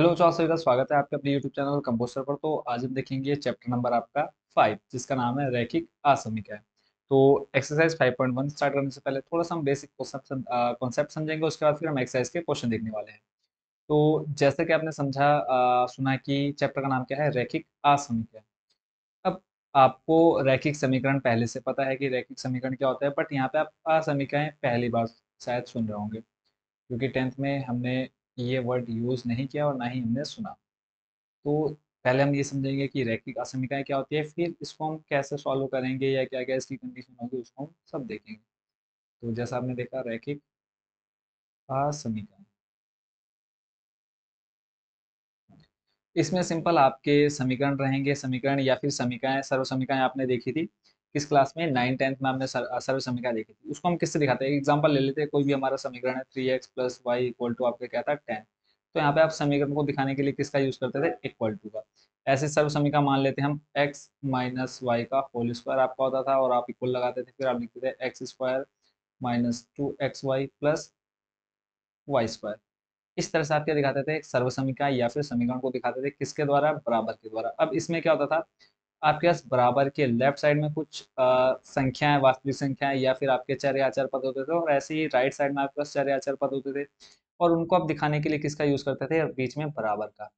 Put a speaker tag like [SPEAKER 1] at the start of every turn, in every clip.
[SPEAKER 1] hello चार सभी का स्वागत है आपके अपने यूट्यूब चैनल कंपोस्टर पर तो आज हम देखेंगे चैप्टर नंबर आपका फाइव जिसका नाम है रैखिक असमिका तो exercise five point one start करने से पहले थोड़ा सा हम बेसिक कॉन्सेप्ट समझेंगे उसके बाद फिर हम एक्सरसाइज के क्वेश्चन देखने वाले हैं तो जैसे कि आपने समझा सुना कि चैप्टर का नाम क्या है रैखिक असमिका अब आपको रैखिक समीकरण पहले से पता है कि रैखिक समीकरण क्या होता है बट यहाँ पे आप असमिकाएँ पहली बार शायद सुन रहे होंगे क्योंकि टेंथ में हमने ये वर्ड यूज़ नहीं किया और ना ही हमने सुना तो पहले हम ये समझेंगे कि रैखिक असमिकाएँ क्या होती है फिर इसको हम कैसे सॉल्व करेंगे या क्या क्या इसकी कंडीशन होगी उसको हम सब देखेंगे तो जैसा आपने देखा रैखिक
[SPEAKER 2] असमिकाएँ
[SPEAKER 1] इसमें सिंपल आपके समीकरण रहेंगे समीकरण या फिर समीकाएँ सर्व समीकाएँ आपने देखी थी किस क्लास में नाइन टेंथ में हमने सर्व समीकरण देखी थी उसको हम किससे दिखाते हैं एग्जाम्पल ले लेते हैं कोई भी हमारा समीकरण है three x plus y equal to आपका क्या था टेन तो यहाँ पे आप समीकरण को दिखाने के लिए किसका यूज करते थे इक्वल टू का ऐसे सर्व समीकरण मान लेते हैं हम एक्स माइनस वाई का होल स्क्वायर आपका होता था और आप इक्वल लगाते थे फिर आप लिखते थे x square minus two x y plus y square इस तरह से आप क्या दिखाते थे सर्व समीकरण या फिर समीकरण को दिखाते थे किसके द्वारा बराबर के द्वारा अब इसमें क्या होता था आपके पास बराबर के लेफ्ट साइड में कुछ संख्याएं वास्तविक संख्याएं या फिर आपके चर्य आचार पद होते थे और ऐसे ही राइट साइड में आपके पास चर्य आचार पद होते थे और उनको आप दिखाने के लिए किसका यूज करते थे बीच में बराबर का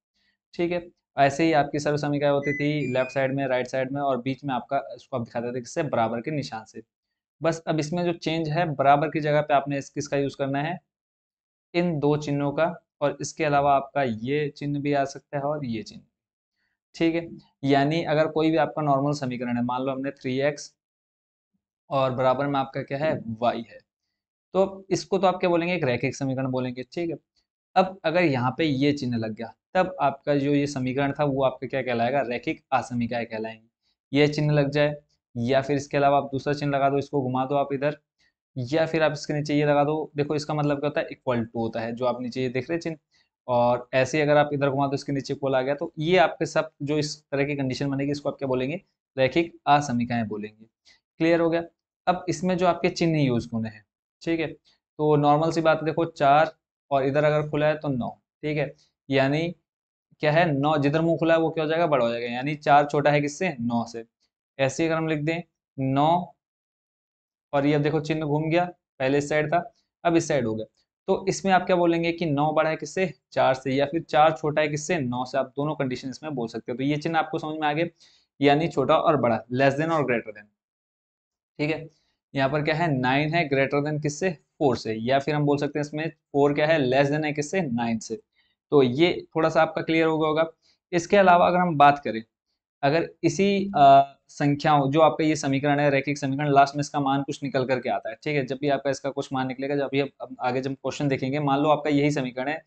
[SPEAKER 1] ठीक है ऐसे ही आपकी सर्व समीकाय होती थी लेफ्ट साइड में राइट साइड में और बीच में आपका उसको आप दिखाते थे किससे बराबर के निशान से बस अब इसमें जो चेंज है बराबर की जगह पे आपने इस किसका यूज करना है इन दो चिन्हों का और इसके अलावा आपका ये चिन्ह भी आ सकता है और ये चिन्ह ठीक है यानी अगर कोई भी आपका नॉर्मल समीकरण है मान लो हमने थ्री एक्स और बराबर में आपका क्या है वाई है तो इसको तो आप क्या बोलेंगे एक रैखिक समीकरण बोलेंगे ठीक है अब अगर यहाँ पे ये चिन्ह लग गया तब आपका जो ये समीकरण था वो आपका क्या कहलाएगा रैखिक असमीकाय कहलाएंगे ये चिन्ह लग जाए या फिर इसके अलावा आप दूसरा चिन्ह लगा दो इसको घुमा दो आप इधर या फिर आप इसके नीचे ये लगा दो देखो इसका मतलब क्या होता है इक्वल टू होता है जो आप नीचे ये देख रहे चिन्ह और ऐसे अगर आप इधर घुमा तो इसके नीचे कोल आ गया तो ये आपके सब जो इस तरह की कंडीशन बनेगी इसको आप क्या बोलेंगे रैखिक असमिकाएं बोलेंगे क्लियर हो गया अब इसमें जो आपके चिन्ह यूज होने हैं ठीक है तो नॉर्मल सी बात देखो चार और इधर अगर खुला है तो नौ ठीक है यानी क्या है नौ जिधर मुंह खुला है वो क्या हो जाएगा बड़ा हो जाएगा यानी चार छोटा है किससे नौ से ऐसे अगर हम लिख दें नौ और ये अब देखो चिन्ह घूम गया पहले इस साइड था अब इस साइड हो गया तो इसमें आप क्या बोलेंगे कि नौ बड़ा है किससे चार से या फिर चार छोटा है किससे नौ से आप दोनों कंडीशन इसमें बोल सकते हो तो ये चिन्ह आपको समझ में आ गए यानी छोटा और बड़ा लेस देन और ग्रेटर देन ठीक है यहाँ पर क्या है नाइन है ग्रेटर देन किससे फोर से या फिर हम बोल सकते हैं इसमें फोर क्या है लेस देन है किससे नाइन से तो ये थोड़ा सा आपका क्लियर हो गया होगा इसके अलावा अगर हम बात करें अगर इसी संख्याओं जो आपका ये समीकरण है रैखिक समीकरण लास्ट में इसका मान कुछ निकल करके आता है ठीक है जब भी आपका इसका कुछ मान निकलेगा जब भी आगे जब क्वेश्चन देखेंगे मान लो आपका यही समीकरण है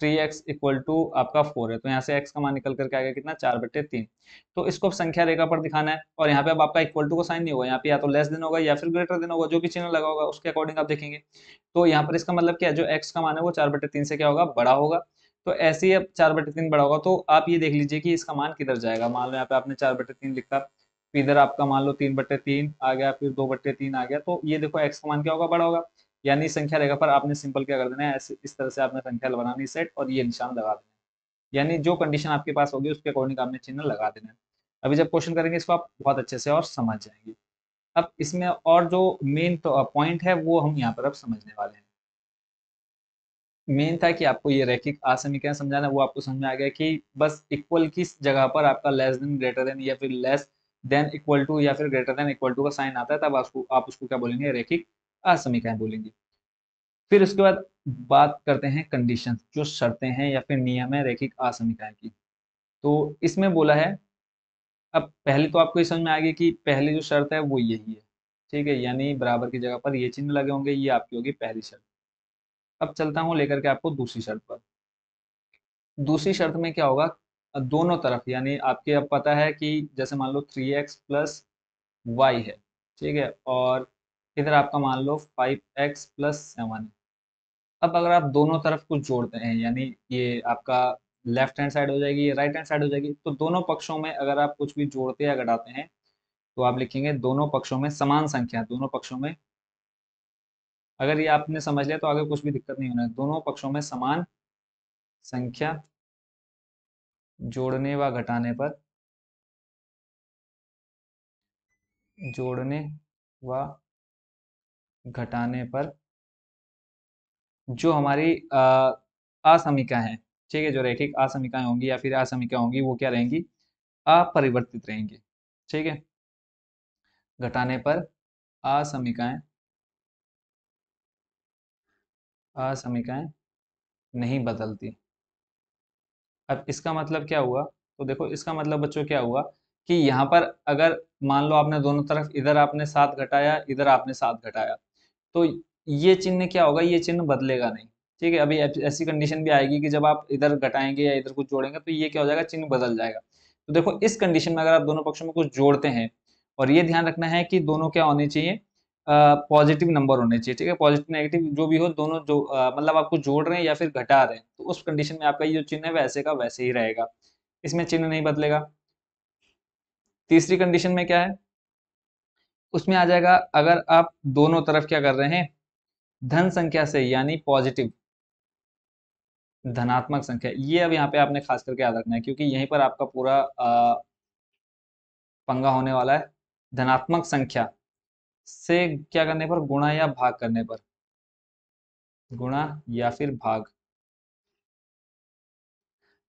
[SPEAKER 1] थ्री एक्स इक्वल टू आपका फोर है तो यहाँ से एक्स का मान निकल करके आ गया कितना चार बटे तीन तो इसको संख्या रेखा पर दिखाना है और यहाँ पे अब आपका इक्वल टू का साइन नहीं होगा यहाँ पे या तो लेस देन होगा या फिर ग्रेटर देन होगा जो भी चिन्ह लगा होगा उसके अकॉर्डिंग आप देखेंगे तो यहाँ पर इसका मतलब क्या है जो एक्स का मान है वो चार बटे तीन से क्या होगा बड़ा होगा तो ऐसे ही अब चार बटे तीन बड़ा होगा तो आप ये देख लीजिए कि इसका मान किधर जाएगा मान लो यहाँ पे आपने चार बटे तीन लिखा तो इधर आपका मान लो तीन बटे तीन आ गया फिर दो बटे तीन आ गया तो ये देखो एक्स का मान क्या होगा बड़ा होगा यानी संख्या रहेगा पर आपने सिंपल क्या कर देना है ऐसे इस तरह से आपने संख्या बनानी सेट और ये निशान लगा देना यानी जो कंडीशन आपके पास होगी उसके अकॉर्डिंग आपने चिन्ह लगा देना है अभी जब क्वेश्चन करेंगे इसको आप बहुत अच्छे से और समझ जाएंगे अब इसमें और जो मेन पॉइंट है वो हम यहाँ पर अब समझने वाले हैं मेन था कि आपको ये रैखिक आसमीकरण समझाना वो आपको समझ में आ गया कि बस इक्वल किस जगह पर आपका लेस देन ग्रेटर देन या फिर लेस देन इक्वल टू या फिर ग्रेटर देन इक्वल टू का साइन आता है तब आपको आप उसको क्या बोलेंगे रैखिक असमीकरण बोलेंगे फिर उसके बाद बात करते हैं कंडीशन जो शर्तें हैं या फिर नियम है रैखिक आसमिकाएं की तो इसमें बोला है अब पहले तो आपको ये समझ में आ गया कि पहली जो शर्त है वो यही है ठीक है यानी बराबर की जगह पर ये चिन्ह लगे होंगे ये आपकी होगी पहली शर्त अब चलता हूँ लेकर के आपको दूसरी शर्त पर दूसरी शर्त में क्या होगा दोनों तरफ यानी आपके अब पता है कि जैसे मान लो थ्री एक्स प्लस वाई है ठीक है और इधर आपका मान लो फाइव एक्स प्लस सेवन अब अगर आप दोनों तरफ कुछ जोड़ते हैं यानी ये आपका लेफ्ट हैंड साइड हो जाएगी ये राइट हैंड साइड हो जाएगी तो दोनों पक्षों में अगर आप कुछ भी जोड़ते या घटाते हैं तो आप लिखेंगे दोनों पक्षों में समान संख्या दोनों पक्षों में अगर
[SPEAKER 2] ये आपने समझ लिया तो आगे कुछ भी दिक्कत नहीं होना दोनों पक्षों में समान संख्या जोड़ने व घटाने पर जोड़ने व घटाने पर जो हमारी असमिका है ठीक है जो ठीक
[SPEAKER 1] असमिकाएं होंगी या फिर असमिका होंगी वो क्या रहेंगी अपरिवर्तित रहेंगी ठीक है
[SPEAKER 2] घटाने पर असमिकाएं असमीकाएं नहीं बदलती
[SPEAKER 1] अब इसका मतलब क्या हुआ तो देखो इसका मतलब बच्चों क्या हुआ कि यहाँ पर अगर मान लो आपने दोनों तरफ इधर आपने सात घटाया इधर आपने सात घटाया तो ये चिन्ह क्या होगा ये चिन्ह बदलेगा नहीं ठीक है अभी ऐसी कंडीशन भी आएगी कि जब आप इधर घटाएंगे या इधर कुछ जोड़ेंगे तो ये क्या हो जाएगा चिन्ह बदल जाएगा तो देखो इस कंडीशन में अगर आप दोनों पक्षों में कुछ जोड़ते हैं और ये ध्यान रखना है कि दोनों क्या होने चाहिए पॉजिटिव नंबर होने चाहिए ठीक है पॉजिटिव नेगेटिव जो भी हो दोनों जो मतलब आपको जोड़ रहे हैं या फिर घटा रहे हैं तो उस कंडीशन में आपका ये जो चिन्ह है वैसे का वैसे ही रहेगा इसमें चिन्ह नहीं बदलेगा तीसरी कंडीशन में क्या है उसमें आ जाएगा अगर आप दोनों तरफ क्या कर रहे हैं धन संख्या से यानी पॉजिटिव धनात्मक संख्या ये अब यहाँ पे आपने खास करके याद रखना है क्योंकि यहीं पर आपका पूरा आ, पंगा होने वाला
[SPEAKER 2] है धनात्मक संख्या से क्या करने पर गुणा या भाग करने पर गुणा या फिर भाग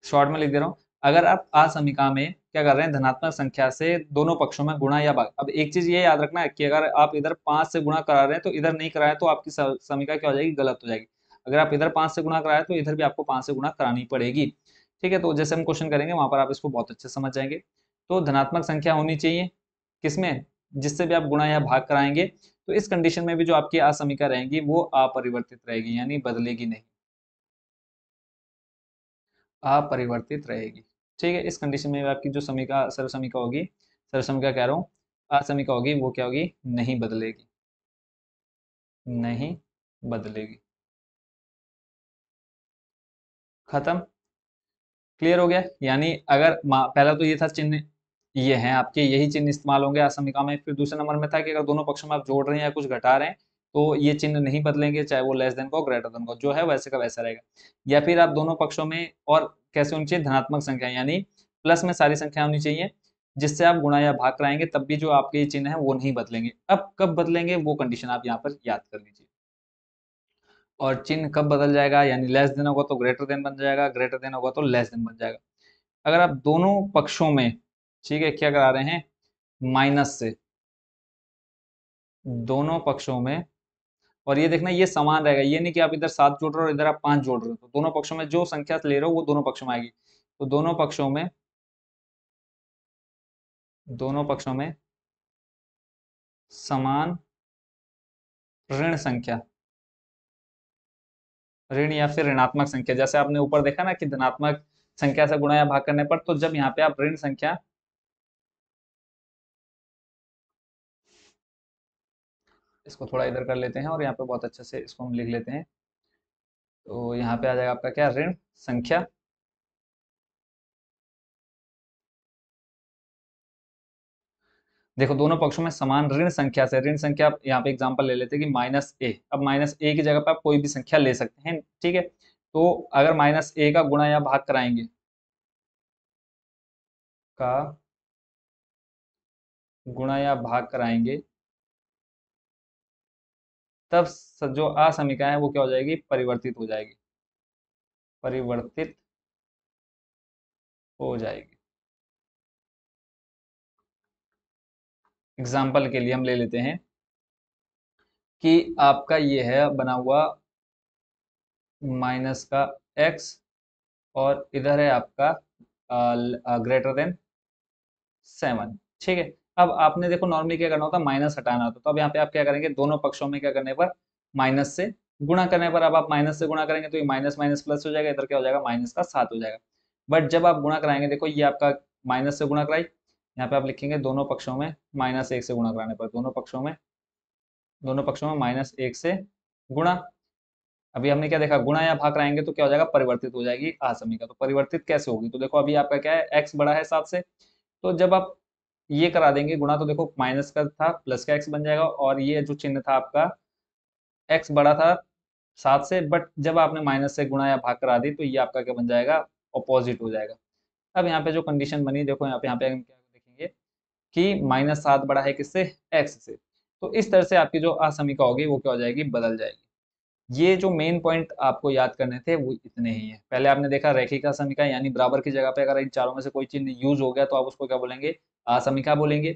[SPEAKER 1] शॉर्ट में लिख दे रहा हूं अगर आप असमिका में क्या कर रहे हैं धनात्मक संख्या से दोनों पक्षों में गुणा या भाग अब एक चीज ये याद रखना है कि अगर आप इधर पांच से गुणा करा रहे हैं तो इधर नहीं कराए तो आपकी समीका क्या हो जाएगी गलत हो जाएगी अगर आप इधर पांच से गुणा कराए तो इधर भी आपको पांच से गुणा करानी पड़ेगी ठीक है तो जैसे हम क्वेश्चन करेंगे वहां पर आप इसको बहुत अच्छे समझ जाएंगे तो धनात्मक संख्या होनी चाहिए किसमें जिससे भी आप गुणा या भाग कराएंगे तो इस कंडीशन में भी जो आपकी असमिका रहेगी वो अपरिवर्तित रहेगी यानी बदलेगी नहीं अपरिवर्तित रहेगी ठीक है इस कंडीशन में आपकी जो समीका सर्वसमिका होगी सर्वसमिका कह रहा हूं
[SPEAKER 2] असमिका होगी वो क्या होगी नहीं बदलेगी नहीं बदलेगी खत्म क्लियर हो गया यानी अगर पहला तो ये था चिन्ह ये हैं आपके यही चिन्ह इस्तेमाल
[SPEAKER 1] होंगे असमिका में फिर दूसरे नंबर में था कि अगर दोनों पक्षों में आप जोड़ रहे हैं या कुछ घटा रहे हैं तो ये चिन्ह नहीं बदलेंगे चाहे वो लेस देन को ग्रेटर देन को जो है वैसे का वैसा रहेगा या फिर आप दोनों पक्षों में और कैसे होनी चाहिए धनात्मक संख्या यानी प्लस में सारी संख्या होनी चाहिए जिससे आप गुणा या भाग कराएंगे तब भी जो आपके ये चिन्ह है वो नहीं बदलेंगे अब कब बदलेंगे वो कंडीशन आप यहाँ पर याद कर लीजिए और चिन्ह कब बदल जाएगा यानी लेस देन होगा तो ग्रेटर देन बन जाएगा ग्रेटर देन होगा तो लेस देन बन जाएगा अगर आप दोनों पक्षों में ठीक है क्या करा रहे हैं माइनस से दोनों पक्षों में और ये देखना ये समान रहेगा ये नहीं कि आप इधर सात जोड़ रहे हो और इधर आप पांच जोड़ रहे हो तो दोनों पक्षों में जो संख्या ले रहे हो वो दोनों पक्षों में आएगी
[SPEAKER 2] तो दोनों पक्षों में दोनों पक्षों में समान ऋण संख्या ऋण या फिर ऋणात्मक संख्या जैसे आपने ऊपर देखा ना कि धनात्मक संख्या से गुणा या भाग करने पर तो जब यहाँ पे आप ऋण संख्या इसको थोड़ा इधर कर लेते हैं और यहाँ पे बहुत अच्छे से इसको हम लिख लेते हैं तो यहाँ पे आ जाएगा आपका क्या ऋण संख्या देखो दोनों पक्षों में समान ऋण संख्या से ऋण संख्या आप यहाँ पे एग्जांपल ले लेते हैं कि माइनस ए अब माइनस ए की जगह पे आप कोई भी संख्या ले सकते हैं ठीक है तो अगर माइनस ए का गुणा या भाग कराएंगे का गुणा या भाग कराएंगे तब जो असमिका है वो क्या हो जाएगी परिवर्तित हो जाएगी परिवर्तित हो जाएगी एग्जाम्पल के लिए हम ले लेते हैं कि आपका ये है बना
[SPEAKER 1] हुआ माइनस का एक्स और इधर है आपका ग्रेटर देन सेवन ठीक है अब आपने देखो नॉर्मली क्या करना होता है माइनस हटाना होता है तो अब यहाँ पे आप क्या करेंगे दोनों पक्षों में क्या करने पर माइनस से गुणा करने पर अब आप माइनस से गुणा करेंगे तो ये माइनस माइनस प्लस हो जाएगा इधर क्या हो जाएगा माइनस का सात हो जाएगा बट जब आप गुणा कराएंगे देखो ये आपका माइनस से गुणा कराई यहाँ पे आप लिखेंगे दोनों पक्षों में माइनस एक से गुणा कराने पर दोनों पक्षों में दोनों पक्षों में माइनस एक से गुणा अभी हमने क्या देखा गुणा या भाग कराएंगे तो क्या हो जाएगा परिवर्तित हो जाएगी आसमी का तो परिवर्तित कैसे होगी तो देखो अभी आपका क्या है एक्स बड़ा है सात से तो जब आप ये करा देंगे गुणा तो देखो माइनस का था प्लस का एक्स बन जाएगा और ये जो चिन्ह था आपका एक्स बड़ा था सात से बट जब आपने माइनस से गुणा या भाग करा दी तो ये आपका क्या बन जाएगा अपोजिट हो जाएगा अब यहाँ पे जो कंडीशन बनी देखो यहाँ पे यहाँ पे हम क्या देखेंगे कि माइनस सात बड़ा है किससे एक्स से तो इस तरह से आपकी जो असमिका होगी वो क्या हो जाएगी बदल जाएगी ये जो मेन पॉइंट आपको याद करने थे वो इतने ही है पहले आपने देखा रेखिका समीका यानी बराबर की जगह पे अगर इन चारों में से कोई चिन्ह यूज हो गया तो आप उसको क्या बोलेंगे असमिका बोलेंगे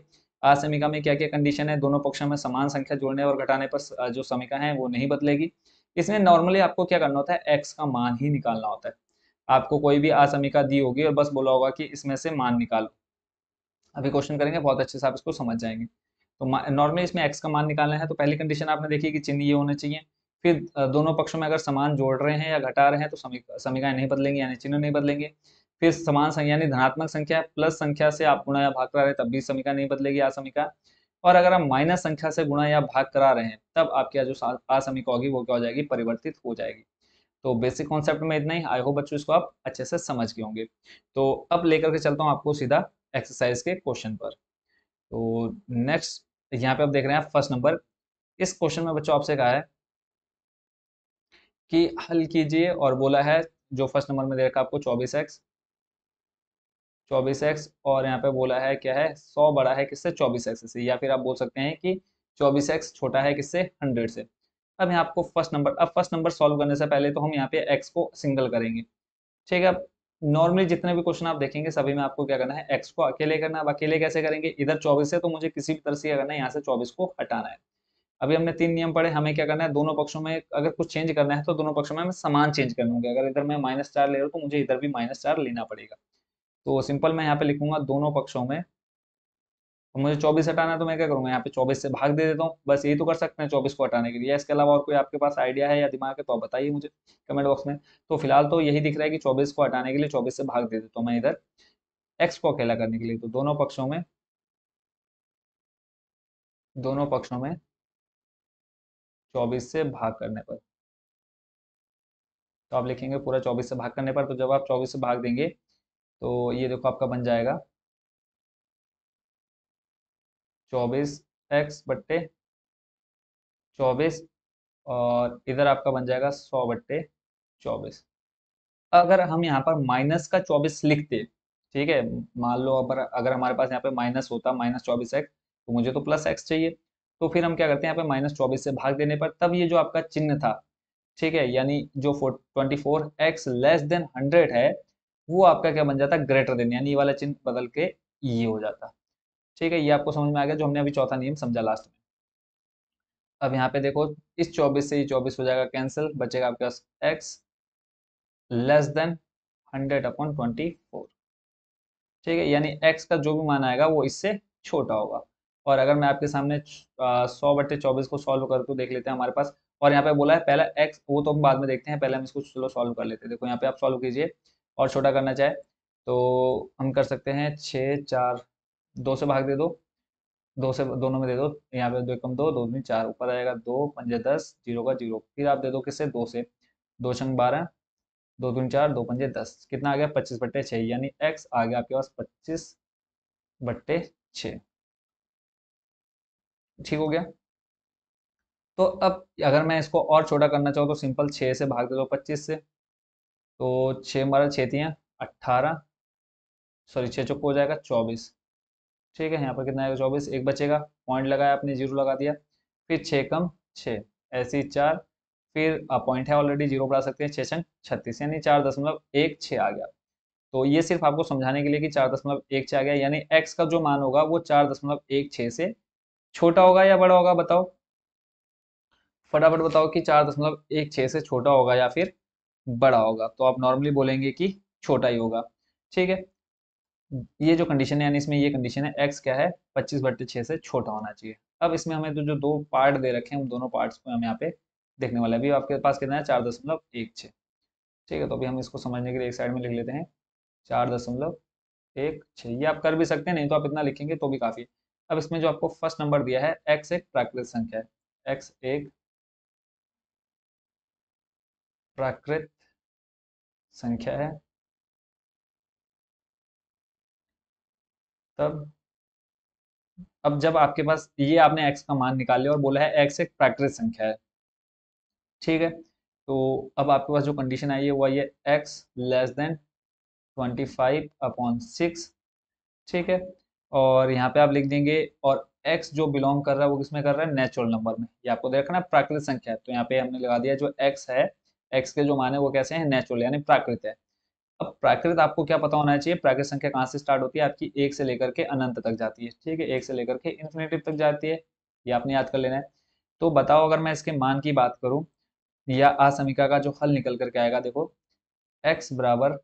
[SPEAKER 1] असमिका में क्या क्या कंडीशन है दोनों पक्षों में समान संख्या जोड़ने और घटाने पर जो समीका है वो नहीं बदलेगी इसमें नॉर्मली आपको क्या करना होता है एक्स का मान ही निकालना होता है आपको कोई भी असमिका दी होगी और बस बोला होगा कि इसमें से मान निकालो अभी क्वेश्चन करेंगे बहुत अच्छे से आप इसको समझ जाएंगे तो नॉर्मली इसमें एक्स का मान निकालना है तो पहली कंडीशन आपने देखी कि चिन्ह ये होने चाहिए फिर दोनों पक्षों में अगर समान जोड़ रहे हैं या घटा रहे हैं तो समीकाएं नहीं बदलेंगे यानी चिन्ह नहीं बदलेंगे फिर समान संख्या यानी धनात्मक संख्या प्लस संख्या से आप गुणा या भाग करा रहे हैं तब भी समीका नहीं बदलेगी असमिका और अगर आप माइनस संख्या से गुणा या भाग करा रहे हैं तब आपकी जो आसमिका होगी वो क्या हो जाएगी परिवर्तित हो जाएगी तो बेसिक कॉन्सेप्ट में इतना ही आई होप बच्चों इसको आप अच्छे से समझ गए होंगे तो अब लेकर के चलता हूँ आपको सीधा एक्सरसाइज के क्वेश्चन पर तो नेक्स्ट यहाँ पे आप देख रहे हैं फर्स्ट नंबर इस क्वेश्चन में बच्चों आपसे कहा है कि हल कीजिए और बोला है जो फर्स्ट नंबर में दे रखा आपको चौबीस एक्स चौबीस एक्स और यहाँ पे बोला है क्या है सौ बड़ा है किससे चौबीस एक्स से या फिर आप बोल सकते हैं कि चौबीस एक्स छोटा है किससे हंड्रेड से अब यहाँ आपको फर्स्ट नंबर अब फर्स्ट नंबर सॉल्व करने से पहले तो हम यहाँ पे एक्स को सिंगल करेंगे ठीक है अब नॉर्मली जितने भी क्वेश्चन आप देखेंगे सभी में आपको क्या करना है एक्स को अकेले करना अब अकेले कैसे करेंगे इधर चौबीस है तो मुझे किसी भी तरह से क्या करना है यहाँ से चौबीस को हटाना है अभी हमने तीन नियम पढ़े हमें क्या करना है दोनों पक्षों में अगर कुछ चेंज करना है तो दोनों पक्षों में हमें समान चेंज करना लूंगी अगर इधर मैं माइनस चार ले रहा हूँ तो मुझे इधर भी माइनस चार लेना पड़ेगा तो सिंपल मैं यहाँ पे लिखूंगा दोनों पक्षों में तो मुझे चौबीस हटाना है तो मैं क्या करूँगा यहाँ पे चौबीस से भाग दे देता हूँ बस यही तो कर सकते हैं चौबीस को हटाने के लिए इसके अलावा और कोई आपके पास आइडिया है या दिमाग है तो आप बताइए मुझे कमेंट बॉक्स में तो फिलहाल तो यही दिख रहा है कि चौबीस को हटाने के लिए चौबीस से भाग दे देता हूँ मैं इधर एक्स को अकेला करने के लिए तो दोनों पक्षों में दोनों पक्षों में चौबीस से भाग करने पर तो आप लिखेंगे पूरा चौबीस से भाग करने पर तो जब आप चौबीस से भाग देंगे तो ये देखो आपका बन जाएगा चौबीस एक्स बट्टे चौबीस और इधर आपका बन जाएगा सौ बट्टे चौबीस अगर हम यहाँ पर माइनस का चौबीस लिखते ठीक है मान लो अगर अगर हमारे पास यहाँ पे माइनस होता माइनस चौबीस एक्स तो मुझे तो प्लस एक्स चाहिए तो फिर हम क्या करते हैं यहाँ पे माइनस चौबीस से भाग देने पर तब ये जो आपका चिन्ह था ठीक है यानी जो twenty four x less than hundred है वो आपका क्या बन जाता ग्रेटर देन यानी ये वाला चिन्ह बदल के ये हो जाता ठीक है ये आपको समझ में आ गया जो हमने अभी चौथा नियम समझा लास्ट में अब यहाँ पे देखो इस चौबीस से ये चौबीस हो जाएगा कैंसिल बचेगा आपके पास x less than hundred upon twenty four ठीक है यानी एक्स का जो भी मान आएगा वो इससे छोटा होगा और अगर मैं आपके सामने सौ बट्टे चौबीस को सॉल्व कर तो देख लेते हैं हमारे पास और यहाँ पे बोला है पहला एक्स वो तो हम बाद में देखते हैं पहले हम इसको चलो सॉल्व कर लेते हैं देखो यहाँ पे आप सॉल्व कीजिए और छोटा करना चाहे तो हम कर सकते हैं छः चार दो से भाग दे दो दो से दोनों में दे दो यहाँ पे दो कम दो दो तीन चार ऊपर आएगा दो पंजे दस जीरो का जीरो फिर आप दे दो किससे दो से दो छंग बारह दो तीन चार दो पंजे दस कितना आ गया पच्चीस बट्टे छः यानी एक्स आ गया आपके पास पच्चीस बट्टे छः ठीक हो गया तो अब अगर मैं इसको और छोटा करना चाहूँ तो सिंपल छः से भाग दे दो पच्चीस से तो छः मारा छतियाँ अट्ठारह सॉरी छः चौक हो जाएगा चौबीस ठीक है यहाँ पर कितना आएगा चौबीस एक बचेगा पॉइंट लगाया आपने जीरो लगा दिया फिर छः कम छः ऐसी चार फिर पॉइंट है ऑलरेडी जीरो बढ़ा सकते हैं छः छंग छत्तीस यानी चार दशमलव एक छः आ गया तो ये सिर्फ आपको समझाने के लिए कि चार दशमलव एक छः आ गया यानी एक्स का जो मान होगा वो चार दशमलव एक छः से छोटा होगा या बड़ा होगा बताओ फटाफट बताओ कि चार दशमलव एक छः से छोटा होगा या फिर बड़ा होगा तो आप नॉर्मली बोलेंगे कि छोटा ही होगा ठीक है ये जो कंडीशन है यानी इसमें ये कंडीशन है एक्स क्या है पच्चीस बट्टे छः से छोटा होना चाहिए अब इसमें हमें तो जो दो पार्ट दे रखे हैं उन दोनों पार्ट्स को हम यहाँ पे देखने वाला है अभी आपके पास कितना है चार दशमलव एक छः ठीक है तो अभी हम इसको समझने के लिए एक साइड में लिख लेते हैं चार दशमलव एक छः ये आप कर भी सकते हैं नहीं तो आप इतना लिखेंगे तो भी काफ़ी अब इसमें जो
[SPEAKER 2] आपको फर्स्ट नंबर दिया है एक्स एक प्राकृतिक संख्या है एक्स एक प्राकृत संख्या है तब अब
[SPEAKER 1] जब आपके पास ये आपने एक्स का मान निकाल लिया और बोला है एक्स एक प्राकृतिक संख्या है ठीक है तो अब आपके पास जो कंडीशन आई है वो आई है x less than twenty five upon six ठीक है और यहाँ पे आप लिख देंगे और एक्स जो बिलोंग कर रहा है वो किसमें कर रहा है नेचुरल नंबर में ये आपको देखना है प्राकृतिक संख्या तो यहाँ पे हमने लगा दिया जो एक्स है एक्स के जो माने वो कैसे हैं नेचुरल यानी प्राकृत है अब प्राकृत आपको क्या पता होना चाहिए प्राकृत संख्या कहाँ से स्टार्ट होती है आपकी एक से लेकर के अनंत तक जाती है ठीक है एक से लेकर के इन्फिनेटिव तक जाती है ये आपने याद कर लेना है तो बताओ अगर मैं इसके मान की बात करूँ या असमिका का जो हल निकल करके आएगा देखो एक्स बराबर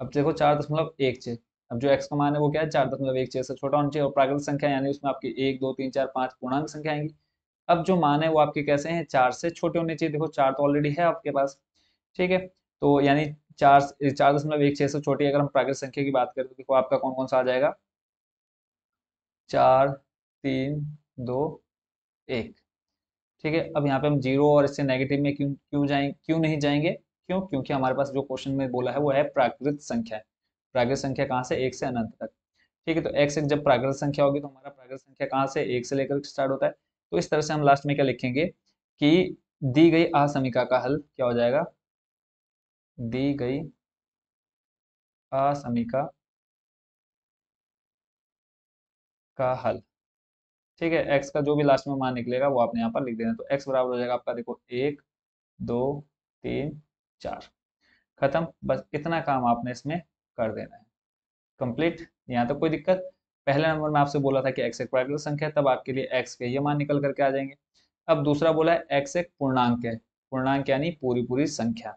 [SPEAKER 1] अब देखो चार दशमलव एक छः अब जो एक्स का मान है वो क्या है चार दशमलव एक छः से छोटा होना चाहिए और प्राकृतिक संख्या यानी उसमें आपकी एक दो तीन चार पाँच पूर्णांक संख्या आएंगी अब जो मान है वो आपके कैसे हैं चार से छोटे होने चाहिए देखो चार तो ऑलरेडी है आपके पास ठीक है तो यानी चार चार दशमलव एक छः से छोटी अगर हम प्राकृतिक संख्या की बात करें तो देखो आपका कौन कौन सा आ जाएगा चार तीन दो एक ठीक है अब यहाँ पे हम जीरो और इससे नेगेटिव में क्यों क्यों जाएंगे क्यों नहीं जाएंगे क्यों क्योंकि हमारे पास जो क्वेश्चन में बोला है वो है प्राकृत संख्या है प्रागृत संख्या कहाँ से एक से अनंत तक ठीक है तो एक्स एक जब प्रागृत संख्या होगी तो हमारा प्रागृत संख्या कहाँ से एक से लेकर स्टार्ट होता है तो इस तरह से हम लास्ट में क्या लिखेंगे कि दी गई
[SPEAKER 2] असमिका का हल क्या हो जाएगा दी गई असमिका का हल
[SPEAKER 1] ठीक है एक्स का जो भी लास्ट में मान निकलेगा वो आपने यहाँ पर लिख देना तो एक्स बराबर हो जाएगा आपका देखो एक दो तीन चार खत्म बस इतना काम आपने इसमें कर देना है कंप्लीट यहाँ तक कोई दिक्कत पहले नंबर में आपसे बोला था कि एक्स एक प्राकृतिक संख्या है तब आपके लिए एक्स के ये मान निकल करके आ जाएंगे अब दूसरा बोला है एक्स एक पूर्णांक है पूर्णांक यानी पूरी पूरी संख्या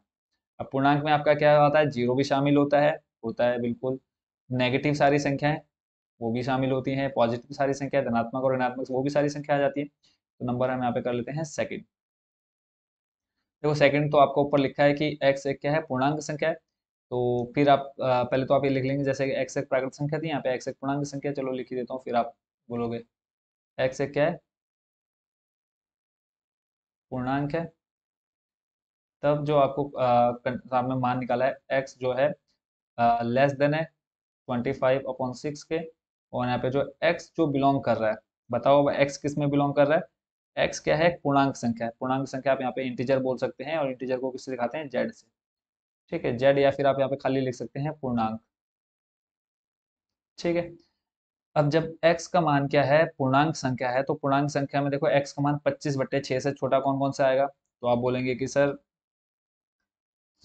[SPEAKER 1] अब पूर्णांक में आपका क्या होता है जीरो भी शामिल होता है होता है बिल्कुल नेगेटिव सारी संख्याएं वो भी शामिल होती हैं पॉजिटिव सारी संख्या धनात्मक और ऋणात्मक वो भी सारी संख्या आ जाती है तो नंबर हम यहाँ पे कर लेते हैं सेकेंड देखो सेकंड तो आपको ऊपर लिखा है कि एक्स एक क्या है पूर्णांक संख्या है तो फिर आप पहले तो आप ये लिख लेंगे जैसे एक्स एक प्राकृतिक संख्या थी यहाँ पे एक्स एक पूर्णांक संख्या चलो लिख ही देता हूँ फिर आप बोलोगे एक्स एक क्या है पूर्णांक है तब जो आपको सामने मान निकाला है एक्स जो है लेस देन है ट्वेंटी फाइव अपॉन सिक्स के और यहाँ पे जो एक्स जो बिलोंग कर रहा है बताओ अब एक्स किस में बिलोंग कर रहा है एक्स क्या है पूर्णांक संख्या है पूर्णांक संख्या आप यहाँ पे इंटीजर बोल सकते हैं और इंटीजर को किससे दिखाते हैं जेड से ठीक है जेड या फिर आप यहाँ पे खाली लिख सकते हैं पूर्णांक ठीक है अब जब x का मान क्या है पूर्णांक संख्या है तो पूर्णांक संख्या में देखो x का मान 25 बट्टे छः से छोटा कौन कौन सा आएगा तो आप बोलेंगे कि सर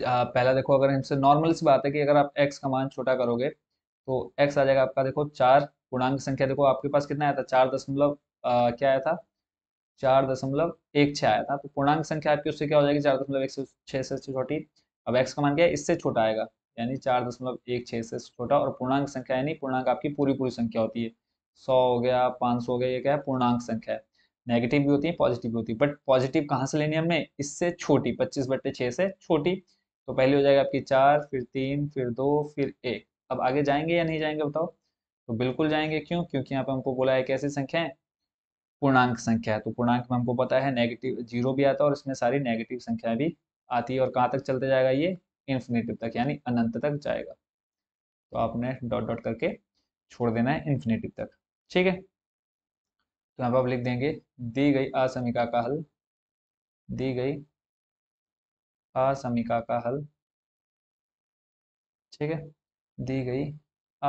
[SPEAKER 1] पहला देखो अगर हमसे नॉर्मल सी बात है कि अगर आप x का मान छोटा करोगे तो x आ जाएगा आपका देखो चार पूर्णांक संख्या देखो आपके पास कितना आया था चार दशमलव क्या आया था चार दशमलव एक छः आया था तो पूर्णांक संख्या आपकी उससे क्या हो जाएगी चार दशमलव एक से छः से छोटी अब एक्स का मान क्या है इससे छोटा आएगा यानी चार दशमलव एक छः से छोटा और पूर्णांक संख्या यानी पूर्णांक आपकी पूरी पूरी संख्या होती है सौ हो गया पाँच सौ हो गया ये क्या है पूर्णांक संख्या है नेगेटिव भी होती है पॉजिटिव भी होती है बट पॉजिटिव कहाँ से लेनी है हमने इससे छोटी पच्चीस बट्टे छः से छोटी तो पहले हो जाएगा आपकी चार फिर तीन फिर दो फिर एक अब आगे जाएंगे या नहीं जाएंगे बताओ तो बिल्कुल जाएंगे क्यों क्योंकि यहाँ पे हमको बोला है कैसी संख्या पूर्णांक संख्या है तो पूर्णांक में हमको पता है नेगेटिव जीरो भी आता है और इसमें सारी नेगेटिव संख्या भी आती है और कहाँ तक चलते जाएगा ये इन्फिनेटिव तक यानी अनंत तक जाएगा तो आपने डॉट डॉट करके छोड़ देना है इन्फिनेटिव तक ठीक है तो यहाँ पर आप लिख देंगे दी गई असमिका का हल दी गई
[SPEAKER 2] असमिका का हल ठीक है दी गई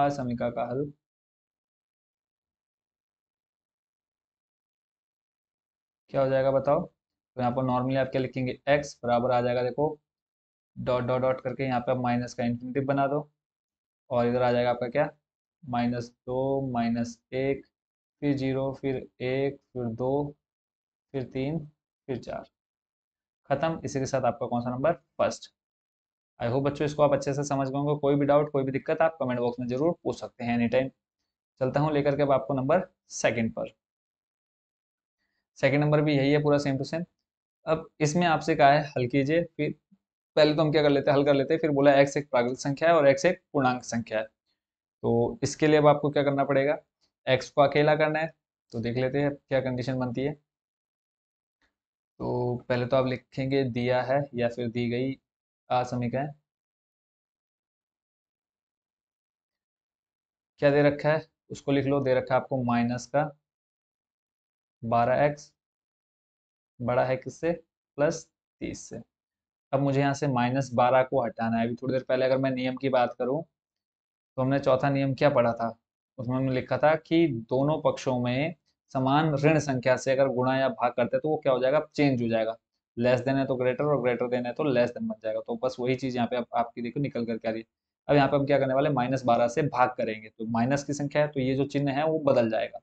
[SPEAKER 2] असमिका का हल
[SPEAKER 1] क्या हो जाएगा बताओ तो यहाँ पर नॉर्मली आप क्या लिखेंगे एक्स बराबर आ जाएगा देखो डॉट डॉट डॉट करके यहाँ पे आप माइनस का इंफिनिटिव बना दो और इधर आ जाएगा आपका क्या माइनस दो माइनस एक फिर जीरो फिर एक फिर दो फिर तीन फिर चार ख़त्म इसी के साथ आपका कौन सा नंबर फर्स्ट आई होप बच्चों इसको आप अच्छे से समझ गएंगे कोई भी डाउट कोई भी दिक्कत आप कमेंट बॉक्स में जरूर पूछ सकते हैं एनी टाइम चलता हूँ लेकर के अब आपको नंबर सेकेंड पर सेकेंड नंबर भी यही है पूरा सेम टू सेम अब इसमें आपसे कहा है हल कीजिए फिर पहले तो हम क्या कर लेते हैं हल कर लेते हैं फिर बोला एक्स एक प्रागृत संख्या है और एक्स एक पूर्णांक संख्या है तो इसके लिए अब आपको क्या करना पड़ेगा एक्स को अकेला करना है तो देख लेते हैं क्या कंडीशन बनती है तो पहले तो आप लिखेंगे दिया है या फिर दी गई है क्या दे रखा है उसको लिख लो दे रखा है आपको माइनस का बारह एक्स बड़ा है किससे प्लस तीस से अब मुझे यहाँ से माइनस बारह को हटाना है अभी थोड़ी देर पहले अगर मैं नियम की बात करूँ तो हमने चौथा नियम क्या पढ़ा था उसमें हमने लिखा था कि दोनों पक्षों में समान ऋण संख्या से अगर गुणा या भाग करते हैं तो वो क्या हो जाएगा चेंज हो जाएगा लेस देन है तो ग्रेटर और ग्रेटर देन है तो लेस देन बन जाएगा तो बस वही चीज़ यहाँ पे आप, आपकी देखो निकल करके आ रही है अब यहाँ पे हम क्या करने वाले माइनस बारह से भाग करेंगे तो माइनस की संख्या है तो ये जो चिन्ह है वो बदल जाएगा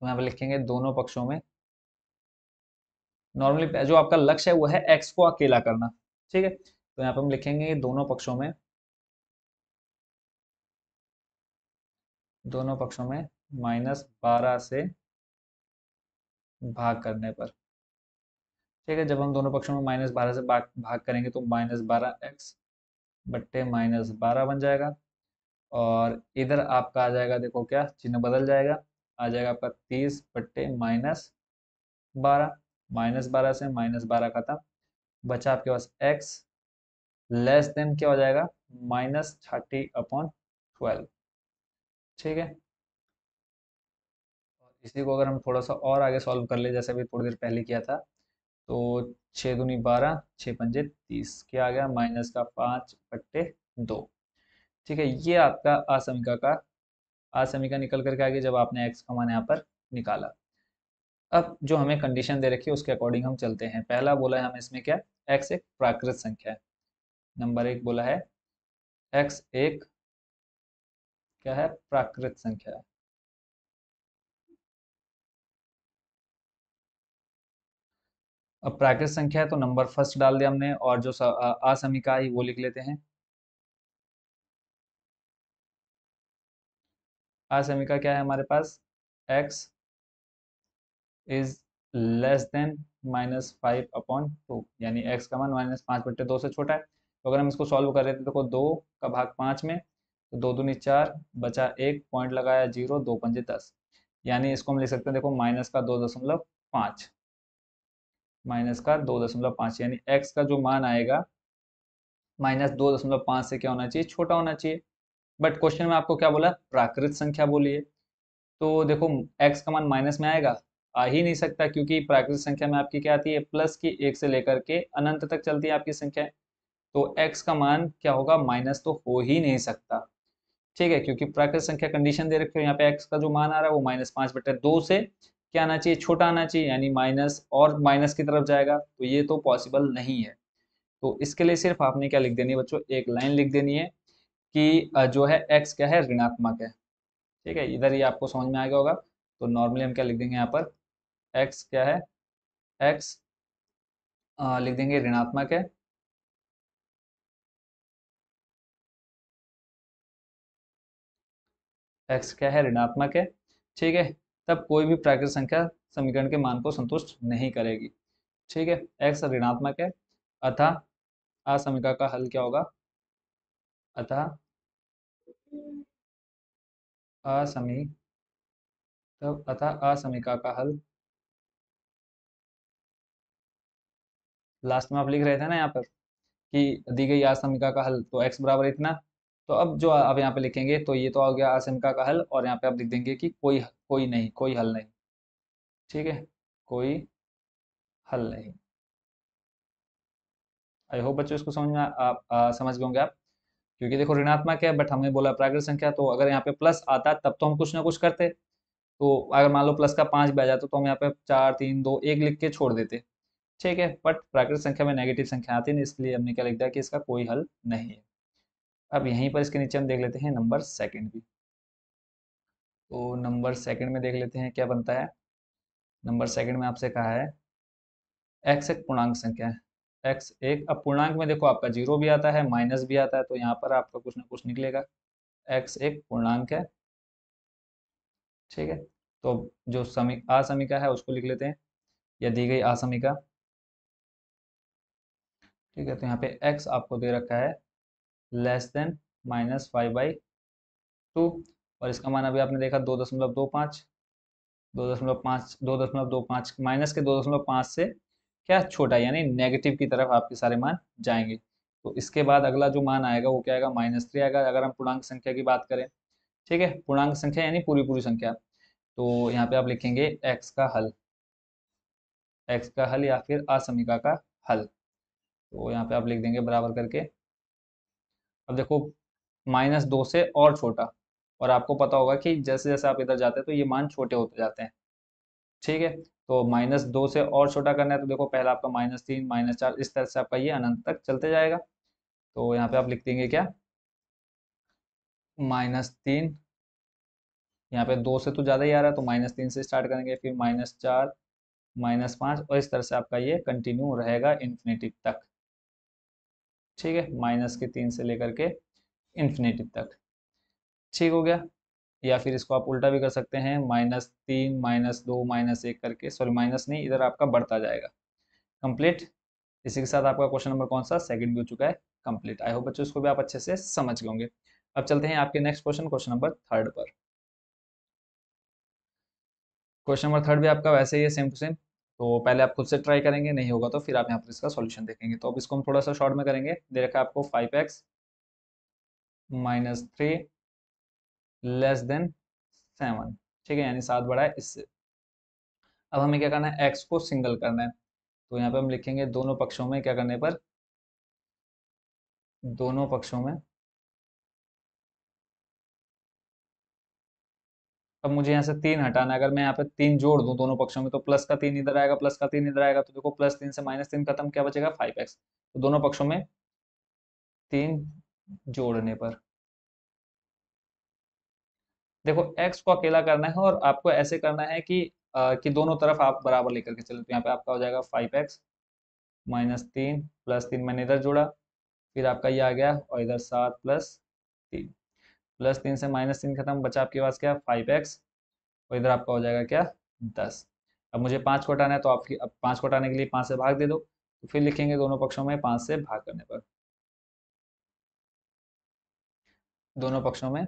[SPEAKER 1] तो यहाँ पे लिखेंगे दोनों पक्षों में नॉर्मली जो आपका लक्ष्य है वो है एक्स को अकेला करना ठीक है तो यहाँ पर हम लिखेंगे दोनों पक्षों में दोनों पक्षों में माइनस बारह से भाग करने पर ठीक है जब हम दोनों पक्षों में माइनस बारह से भाग भाग करेंगे तो माइनस बारह एक्स बट्टे माइनस बारह बन जाएगा और इधर आपका आ जाएगा देखो क्या चिन्ह बदल जाएगा आ जाएगा आपका तीस बट्टे माइनस बारह माइनस बारह से माइनस बारह खत्म बचा आपके पास एक्स लेस देन क्या हो जाएगा माइनस थर्टी अपॉन ट्वेल्व ठीक है इसी को अगर हम थोड़ा सा और आगे सॉल्व कर ले जैसे अभी थोड़ी देर पहले किया था तो छः दूनी बारह छः पंजे तीस क्या आ गया माइनस का पाँच बट्टे दो ठीक है ये आपका असमिका का असमिका निकल करके आ गया जब आपने एक्स का मान यहाँ पर निकाला अब जो हमें कंडीशन दे रखी है उसके अकॉर्डिंग हम चलते हैं पहला बोला है हम इसमें क्या एक्स एक प्राकृत संख्या है नंबर एक बोला है एक्स
[SPEAKER 2] एक क्या है प्राकृत संख्या है अब प्राकृत संख्या है
[SPEAKER 1] तो नंबर फर्स्ट डाल दिया हमने और जो असमिका है वो लिख लेते हैं असमिका क्या है हमारे पास x is less than minus five upon two यानी एक्स का मान माइनस पाँच बटे दो से छोटा है तो अगर हम इसको सॉल्व कर रहे थे तो देखो दो का भाग पाँच में तो दो दूनी चार बचा एक पॉइंट लगाया जीरो दो पंजे दस यानी इसको हम लिख सकते हैं देखो माइनस का दो दशमलव पाँच माइनस का दो दशमलव पाँच यानी एक्स का जो मान आएगा माइनस दो दशमलव पाँच से क्या होना चाहिए छोटा होना चाहिए बट क्वेश्चन में आपको क्या बोला प्राकृत संख्या बोलिए तो देखो एक्स का मान माइनस में आएगा आ ही नहीं सकता क्योंकि प्राकृतिक संख्या में आपकी क्या आती है प्लस की एक से लेकर के अनंत तक चलती है आपकी संख्या तो एक्स का मान क्या होगा माइनस तो हो ही नहीं सकता ठीक है क्योंकि प्राकृतिक संख्या कंडीशन दे रखी हो यहाँ पे एक्स का जो मान आ रहा है वो माइनस पाँच बटे दो से क्या आना चाहिए छोटा आना चाहिए यानी माइनस और माइनस की तरफ जाएगा तो ये तो पॉसिबल नहीं है तो इसके लिए सिर्फ आपने क्या लिख देनी है बच्चों एक लाइन लिख देनी है कि जो है एक्स क्या है ऋणात्मक है ठीक है इधर ये आपको समझ में आ गया होगा तो
[SPEAKER 2] नॉर्मली हम क्या लिख देंगे यहाँ पर एक्स क्या है एक्स लिख देंगे ऋणात्मक है एक्स क्या है ऋणात्मक है ठीक है
[SPEAKER 1] तब कोई भी प्राकृतिक संख्या समीकरण के मान को संतुष्ट नहीं करेगी ठीक है एक्स
[SPEAKER 2] ऋणात्मक है अतः असमिका का हल क्या होगा अतः असमी तब अतः असमिका का हल
[SPEAKER 1] लास्ट में आप लिख रहे थे ना यहाँ पर कि दी गई आसमिका का हल तो एक्स बराबर इतना तो अब जो आप यहाँ पे लिखेंगे तो ये तो आ गया आसमिका का हल और यहाँ पे आप लिख देंगे कि कोई कोई नहीं कोई हल नहीं ठीक है कोई हल नहीं आई होप बच्चों इसको समझ में आप आ, समझ गए होंगे आप क्योंकि देखो ऋणात्मक है बट हमने बोला प्राकृतिक संख्या तो अगर यहाँ पे प्लस आता तब तो हम कुछ ना कुछ करते तो अगर मान लो प्लस का पाँच भी आ जाता तो हम यहाँ पे चार तीन दो एक लिख के छोड़ देते ठीक है बट प्राकृतिक संख्या में नेगेटिव संख्या आती नहीं इसलिए हमने क्या लिख दिया कि इसका कोई हल नहीं है अब यहीं पर इसके नीचे हम देख लेते हैं नंबर सेकंड भी तो नंबर सेकंड में देख लेते हैं क्या बनता है नंबर सेकंड में आपसे कहा है एक्स एक पूर्णांक संख्या है एक्स एक अब पूर्णांक में देखो आपका जीरो भी आता है माइनस भी आता है तो यहाँ पर आपका कुछ ना कुछ निकलेगा एक्स एक पूर्णांक है ठीक है तो जो समी आसमिका है उसको लिख लेते हैं या दी गई आसमिका ठीक है तो यहाँ पे एक्स आपको दे रखा है less than minus five by two और इसका मान अभी आपने देखा दो दशमलव दो पाँच दो दशमलव पाँच दो दशमलव दो पाँच माइनस के दो दशमलव पाँच से क्या छोटा यानी नेगेटिव की तरफ आपके सारे मान जाएंगे तो इसके बाद अगला जो मान आएगा वो क्या आएगा माइनस थ्री आएगा अगर हम पूर्णांक संख्या की बात करें ठीक है पूर्णांक संख्या यानी पूरी पूरी संख्या तो यहाँ पे आप लिखेंगे एक्स का हल एक्स का हल या फिर असमिका का हल तो यहाँ पे आप लिख देंगे बराबर करके अब देखो माइनस दो से और छोटा और आपको पता होगा कि जैसे जैसे आप इधर जाते हैं तो ये मान छोटे होते जाते हैं ठीक है तो माइनस दो से और छोटा करना है तो देखो पहला आपका माइनस तीन माइनस चार इस तरह से आपका ये अनंत तक चलते जाएगा तो यहाँ पे आप लिख देंगे क्या माइनस तीन यहाँ पे दो से तो ज़्यादा ही आ रहा है तो माइनस तीन से स्टार्ट करेंगे फिर माइनस चार माइनस पाँच और इस तरह से आपका ये कंटिन्यू रहेगा इन्फिनेटिव तक ठीक है माइनस के तीन से लेकर के इन्फिनेटी तक ठीक हो गया या फिर इसको आप उल्टा भी कर सकते हैं माइनस तीन माइनस दो माइनस एक करके सॉरी माइनस नहीं इधर आपका बढ़ता जाएगा कंप्लीट इसी के साथ आपका क्वेश्चन नंबर कौन सा सेकंड भी हो चुका है कंप्लीट आई होप बच्चों इसको भी आप अच्छे से समझ गएंगे अब चलते हैं आपके next question question number third पर क्वेश्चन नंबर थर्ड भी आपका वैसे ही है सेम टू सेम तो पहले आप खुद से ट्राई करेंगे नहीं होगा तो फिर आप यहाँ पर इसका सॉल्यूशन देखेंगे तो अब इसको हम थोड़ा सा शॉर्ट में करेंगे दे रखा है आपको five x minus three less than seven ठीक है यानी सात बड़ा है इससे अब हमें क्या करना है एक्स को सिंगल करना है तो यहाँ पे हम लिखेंगे दोनों
[SPEAKER 2] पक्षों में क्या करने पर दोनों पक्षों में अब मुझे यहाँ से तीन हटाना है अगर मैं
[SPEAKER 1] यहाँ पे तीन जोड़ दूं दोनों पक्षों में तो प्लस का तीन इधर आएगा प्लस का तीन इधर आएगा तो देखो प्लस तीन से माइनस तीन खत्म क्या बचेगा फाइव एक्स तो दोनों पक्षों में तीन जोड़ने पर देखो एक्स को अकेला करना है और आपको ऐसे करना है कि आ, कि दोनों तरफ आप बराबर लेकर के चले तो यहाँ पे आपका हो जाएगा फाइव एक्स माइनस तीन प्लस तीन मैंने इधर जोड़ा फिर आपका ये आ गया और इधर सात प्लस तीन प्लस तीन से माइनस तीन खत्म बचा आपके पास क्या फाइव एक्स और इधर आपका हो जाएगा क्या दस अब मुझे पाँच को हटाना है तो आपकी अब पाँच को हटाने के लिए पाँच से भाग दे दो तो फिर
[SPEAKER 2] लिखेंगे दोनों पक्षों में पाँच से भाग करने पर दोनों पक्षों में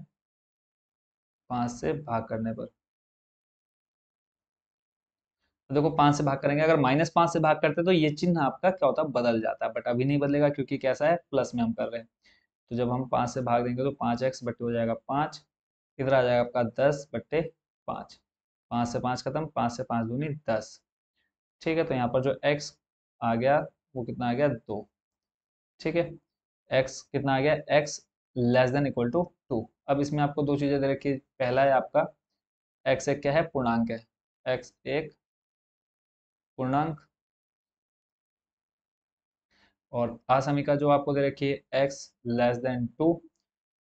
[SPEAKER 2] पाँच से भाग करने पर
[SPEAKER 1] तो देखो पांच से भाग करेंगे अगर माइनस पांच से भाग करते तो ये चिन्ह आपका क्या होता बदल जाता है बट अभी नहीं बदलेगा क्योंकि कैसा है प्लस में हम कर रहे हैं तो जब हम पाँच से भाग देंगे तो पाँच एक्स बट्टे हो जाएगा पाँच इधर आ जाएगा आपका दस बट्टे पाँच पाँच से पाँच खत्म पाँच से पाँच दूनी दस ठीक है तो यहाँ पर जो एक्स आ गया वो कितना आ गया दो ठीक है एक्स कितना आ गया x less than equal to two अब इसमें आपको दो चीज़ें दे रखी पहला है आपका एक्स एक क्या है पूर्णांक है एक्स एक पूर्णांक और असमिका जो आपको दे रखी है एक्स लेस देन टू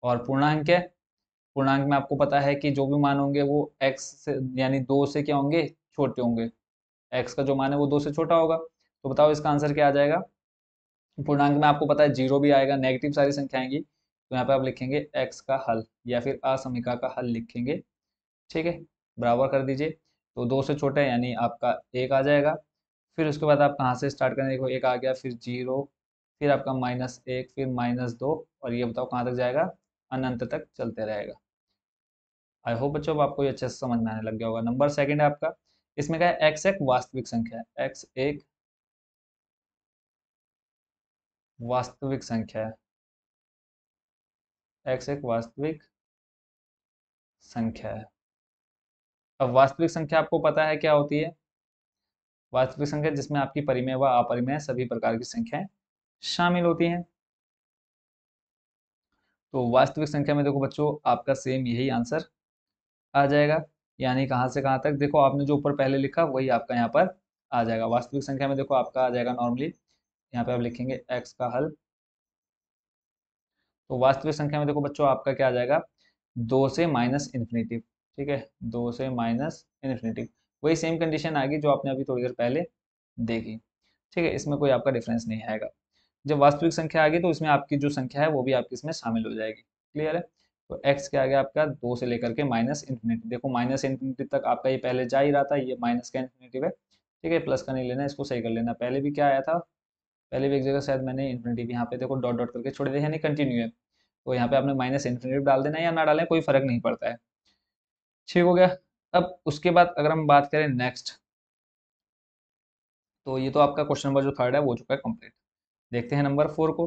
[SPEAKER 1] और पूर्णांक है पूर्णांक में आपको पता है कि जो भी मान होंगे वो एक्स से यानी दो से क्या होंगे छोटे होंगे एक्स का जो मान है वो दो से छोटा होगा तो बताओ इसका आंसर क्या आ जाएगा पूर्णांक में आपको पता है जीरो भी आएगा नेगेटिव सारी संख्याएंगी तो यहाँ पे आप लिखेंगे एक्स का हल या फिर असमिका का हल लिखेंगे ठीक है बराबर कर दीजिए तो दो से छोटा यानी आपका एक आ जाएगा फिर उसके बाद आप कहाँ से स्टार्ट करें देखो एक आ गया फिर जीरो फिर आपका माइनस एक फिर माइनस दो और ये बताओ कहाँ तक जाएगा अनंत तक चलते रहेगा आई होप बच्चों आपको ये अच्छे से समझ में आने लग गया होगा नंबर सेकंड
[SPEAKER 2] है आपका इसमें क्या है एक्स एक वास्तविक संख्या है एक्स एक वास्तविक संख्या है एक्स एक वास्तविक संख्या है अब वास्तविक संख्या
[SPEAKER 1] आपको पता है क्या होती है वास्तविक संख्या जिसमें आपकी परिमेय व अपरिमेय सभी प्रकार की संख्याएं शामिल होती हैं तो वास्तविक संख्या में देखो बच्चों आपका सेम यही आंसर आ जाएगा यानी कहाँ से कहाँ तक देखो आपने जो ऊपर पहले लिखा वही आपका यहाँ पर आ जाएगा वास्तविक संख्या में देखो आपका आ जाएगा नॉर्मली यहाँ पे आप लिखेंगे एक्स का हल तो वास्तविक संख्या में देखो बच्चों आपका क्या आ जाएगा दो से माइनस इन्फिनेटिव ठीक है दो से माइनस इन्फिनेटिव वही सेम कंडीशन आएगी जो आपने अभी थोड़ी देर पहले देखी ठीक है इसमें कोई आपका डिफरेंस नहीं आएगा जब वास्तविक संख्या आ गई तो इसमें आपकी जो संख्या है वो भी आपकी इसमें शामिल हो जाएगी क्लियर है तो एक्स क्या आ गया आपका दो से लेकर के माइनस इन्फिनिटी देखो माइनस इन्फिनिटी तक आपका ये पहले जा ही रहा था ये माइनस का इन्फिनिटिव है ठीक है प्लस का नहीं लेना इसको सही कर लेना पहले भी क्या आया था पहले भी एक जगह शायद मैंने इन्फिनिटिव यहाँ पे देखो डॉट डॉट करके छोड़ दिया यानी कंटिन्यू है तो यहाँ पे आपने माइनस इन्फिनिटिव डाल देना है या ना डालें कोई फर्क नहीं पड़ता है ठीक हो गया अब उसके बाद अगर हम बात करें नेक्स्ट तो ये तो आपका क्वेश्चन नंबर जो थर्ड है वो चुका है कंप्लीट देखते हैं नंबर फोर को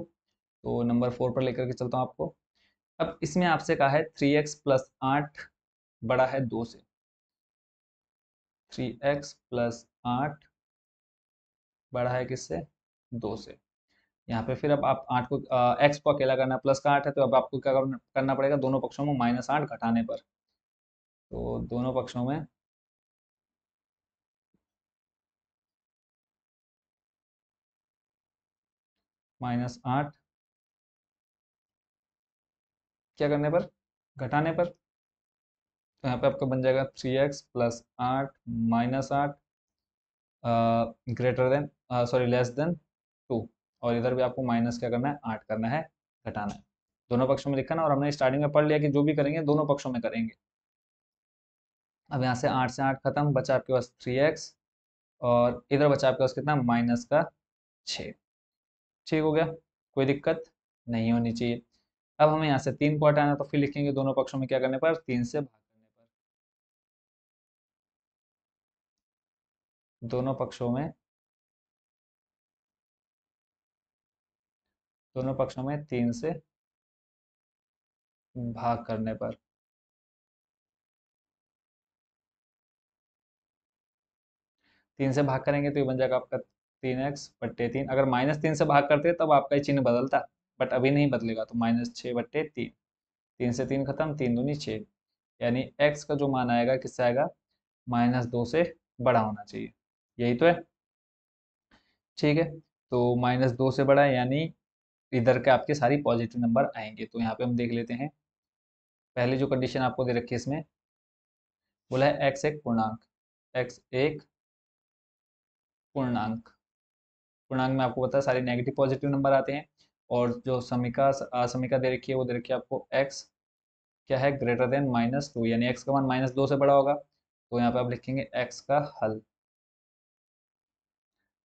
[SPEAKER 1] तो नंबर फोर पर लेकर के चलता हूँ आपको अब इसमें आपसे कहा है थ्री एक्स प्लस आठ बड़ा है दो से थ्री एक्स प्लस आठ बड़ा है किससे दो से यहाँ पे फिर अब आप आठ को एक्स को अकेला करना प्लस का आठ है तो अब आपको क्या करना
[SPEAKER 2] पड़ेगा दोनों पक्षों में माइनस आठ घटाने पर तो दोनों पक्षों में माइनस आठ क्या
[SPEAKER 1] करने पर घटाने पर तो यहाँ पे आपका बन जाएगा थ्री एक्स प्लस आठ माइनस आठ greater than sorry less than two और इधर भी आपको माइनस क्या करना है आठ करना है घटाना है दोनों पक्षों में लिखा ना और हमने स्टार्टिंग में पढ़ लिया कि जो भी करेंगे दोनों पक्षों में करेंगे अब यहाँ से आठ से आठ खत्म बचा आपके पास थ्री एक्स और इधर बचा आपके पास कितना माइनस का छः ठीक हो गया कोई दिक्कत नहीं होनी चाहिए अब हमें यहाँ से तीन को हटाना
[SPEAKER 2] तो फिर लिखेंगे दोनों पक्षों में क्या करने पर तीन से भाग करने पर दोनों पक्षों में दोनों पक्षों में तीन से भाग करने पर
[SPEAKER 1] तीन से भाग करेंगे तो ये बन जाएगा आपका तीन एक्स बट्टे तीन अगर माइनस तीन से भाग करते तब आपका ये चिन्ह बदलता बट अभी नहीं बदलेगा तो माइनस छः बट्टे तीन तीन से तीन खत्म तीन दूनी छः यानी एक्स का जो मान आएगा किससे आएगा माइनस दो से बड़ा होना चाहिए यही तो है ठीक है तो माइनस दो से बड़ा यानी इधर के आपके सारी पॉजिटिव नंबर आएंगे तो यहाँ पे हम देख लेते हैं
[SPEAKER 2] पहले जो कंडीशन आपको दे रखी है इसमें बोला है एक्स एक पूर्णांक एक्स एक पूर्णांक पूर्णांक में आपको पता है
[SPEAKER 1] सारे नेगेटिव पॉजिटिव नंबर आते हैं और जो समीका असमिका दे रखी है वो दे रखी है आपको एक्स क्या है ग्रेटर देन माइनस टू यानी एक्स का मान माइनस दो से बड़ा होगा तो यहाँ पे आप लिखेंगे एक्स का हल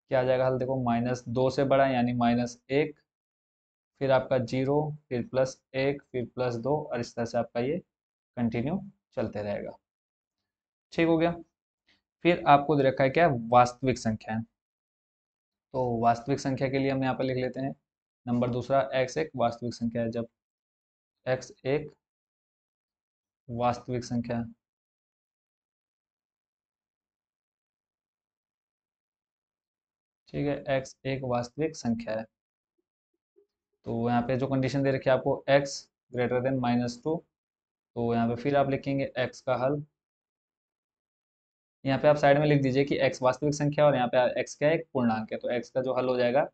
[SPEAKER 1] क्या आ जाएगा हल देखो माइनस दो से बड़ा यानी माइनस एक फिर आपका जीरो फिर प्लस एक फिर प्लस दो और इस तरह से आपका ये कंटिन्यू चलते रहेगा ठीक हो गया फिर आपको दे रखा है क्या वास्तविक संख्या तो वास्तविक संख्या के लिए हम यहाँ पर लिख लेते हैं नंबर दूसरा एक्स एक वास्तविक संख्या है जब एक्स एक
[SPEAKER 2] वास्तविक संख्या ठीक है एक्स एक वास्तविक संख्या है
[SPEAKER 1] तो यहाँ पे जो कंडीशन दे रखी है आपको x greater than minus two तो यहाँ पे फिर आप लिखेंगे एक्स का हल यहाँ पे आप साइड में लिख दीजिए कि एक्स वास्तविक संख्या और यहाँ पे एक्स क्या है एक पूर्णांक है तो एक्स का जो हल हो जाएगा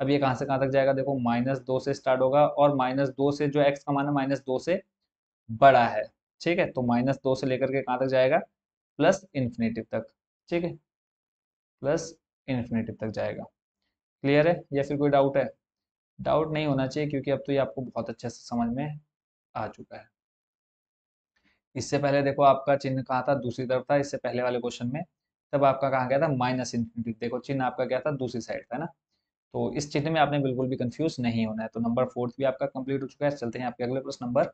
[SPEAKER 1] अब ये कहाँ से कहाँ तक जाएगा देखो माइनस दो से स्टार्ट होगा और माइनस दो से जो एक्स का मान है माइनस दो से बड़ा है ठीक है तो माइनस दो से लेकर के कहाँ तक जाएगा प्लस इन्फिनेटिव तक ठीक है प्लस इन्फिनेटिव तक जाएगा क्लियर है या फिर कोई डाउट है डाउट नहीं होना चाहिए क्योंकि अब तो ये आपको बहुत अच्छे से समझ में आ चुका है इससे पहले देखो आपका चिन्ह कहा था दूसरी तरफ था इससे पहले वाले क्वेश्चन में तब आपका कहा गया था माइनस इन्फिनिटी देखो चिन्ह आपका क्या था दूसरी साइड था ना तो इस चिन्ह में आपने बिल्कुल भी कंफ्यूज नहीं होना है तो नंबर फोर्थ भी आपका कंप्लीट हो चुका है चलते हैं आपके अगले प्रश्न नंबर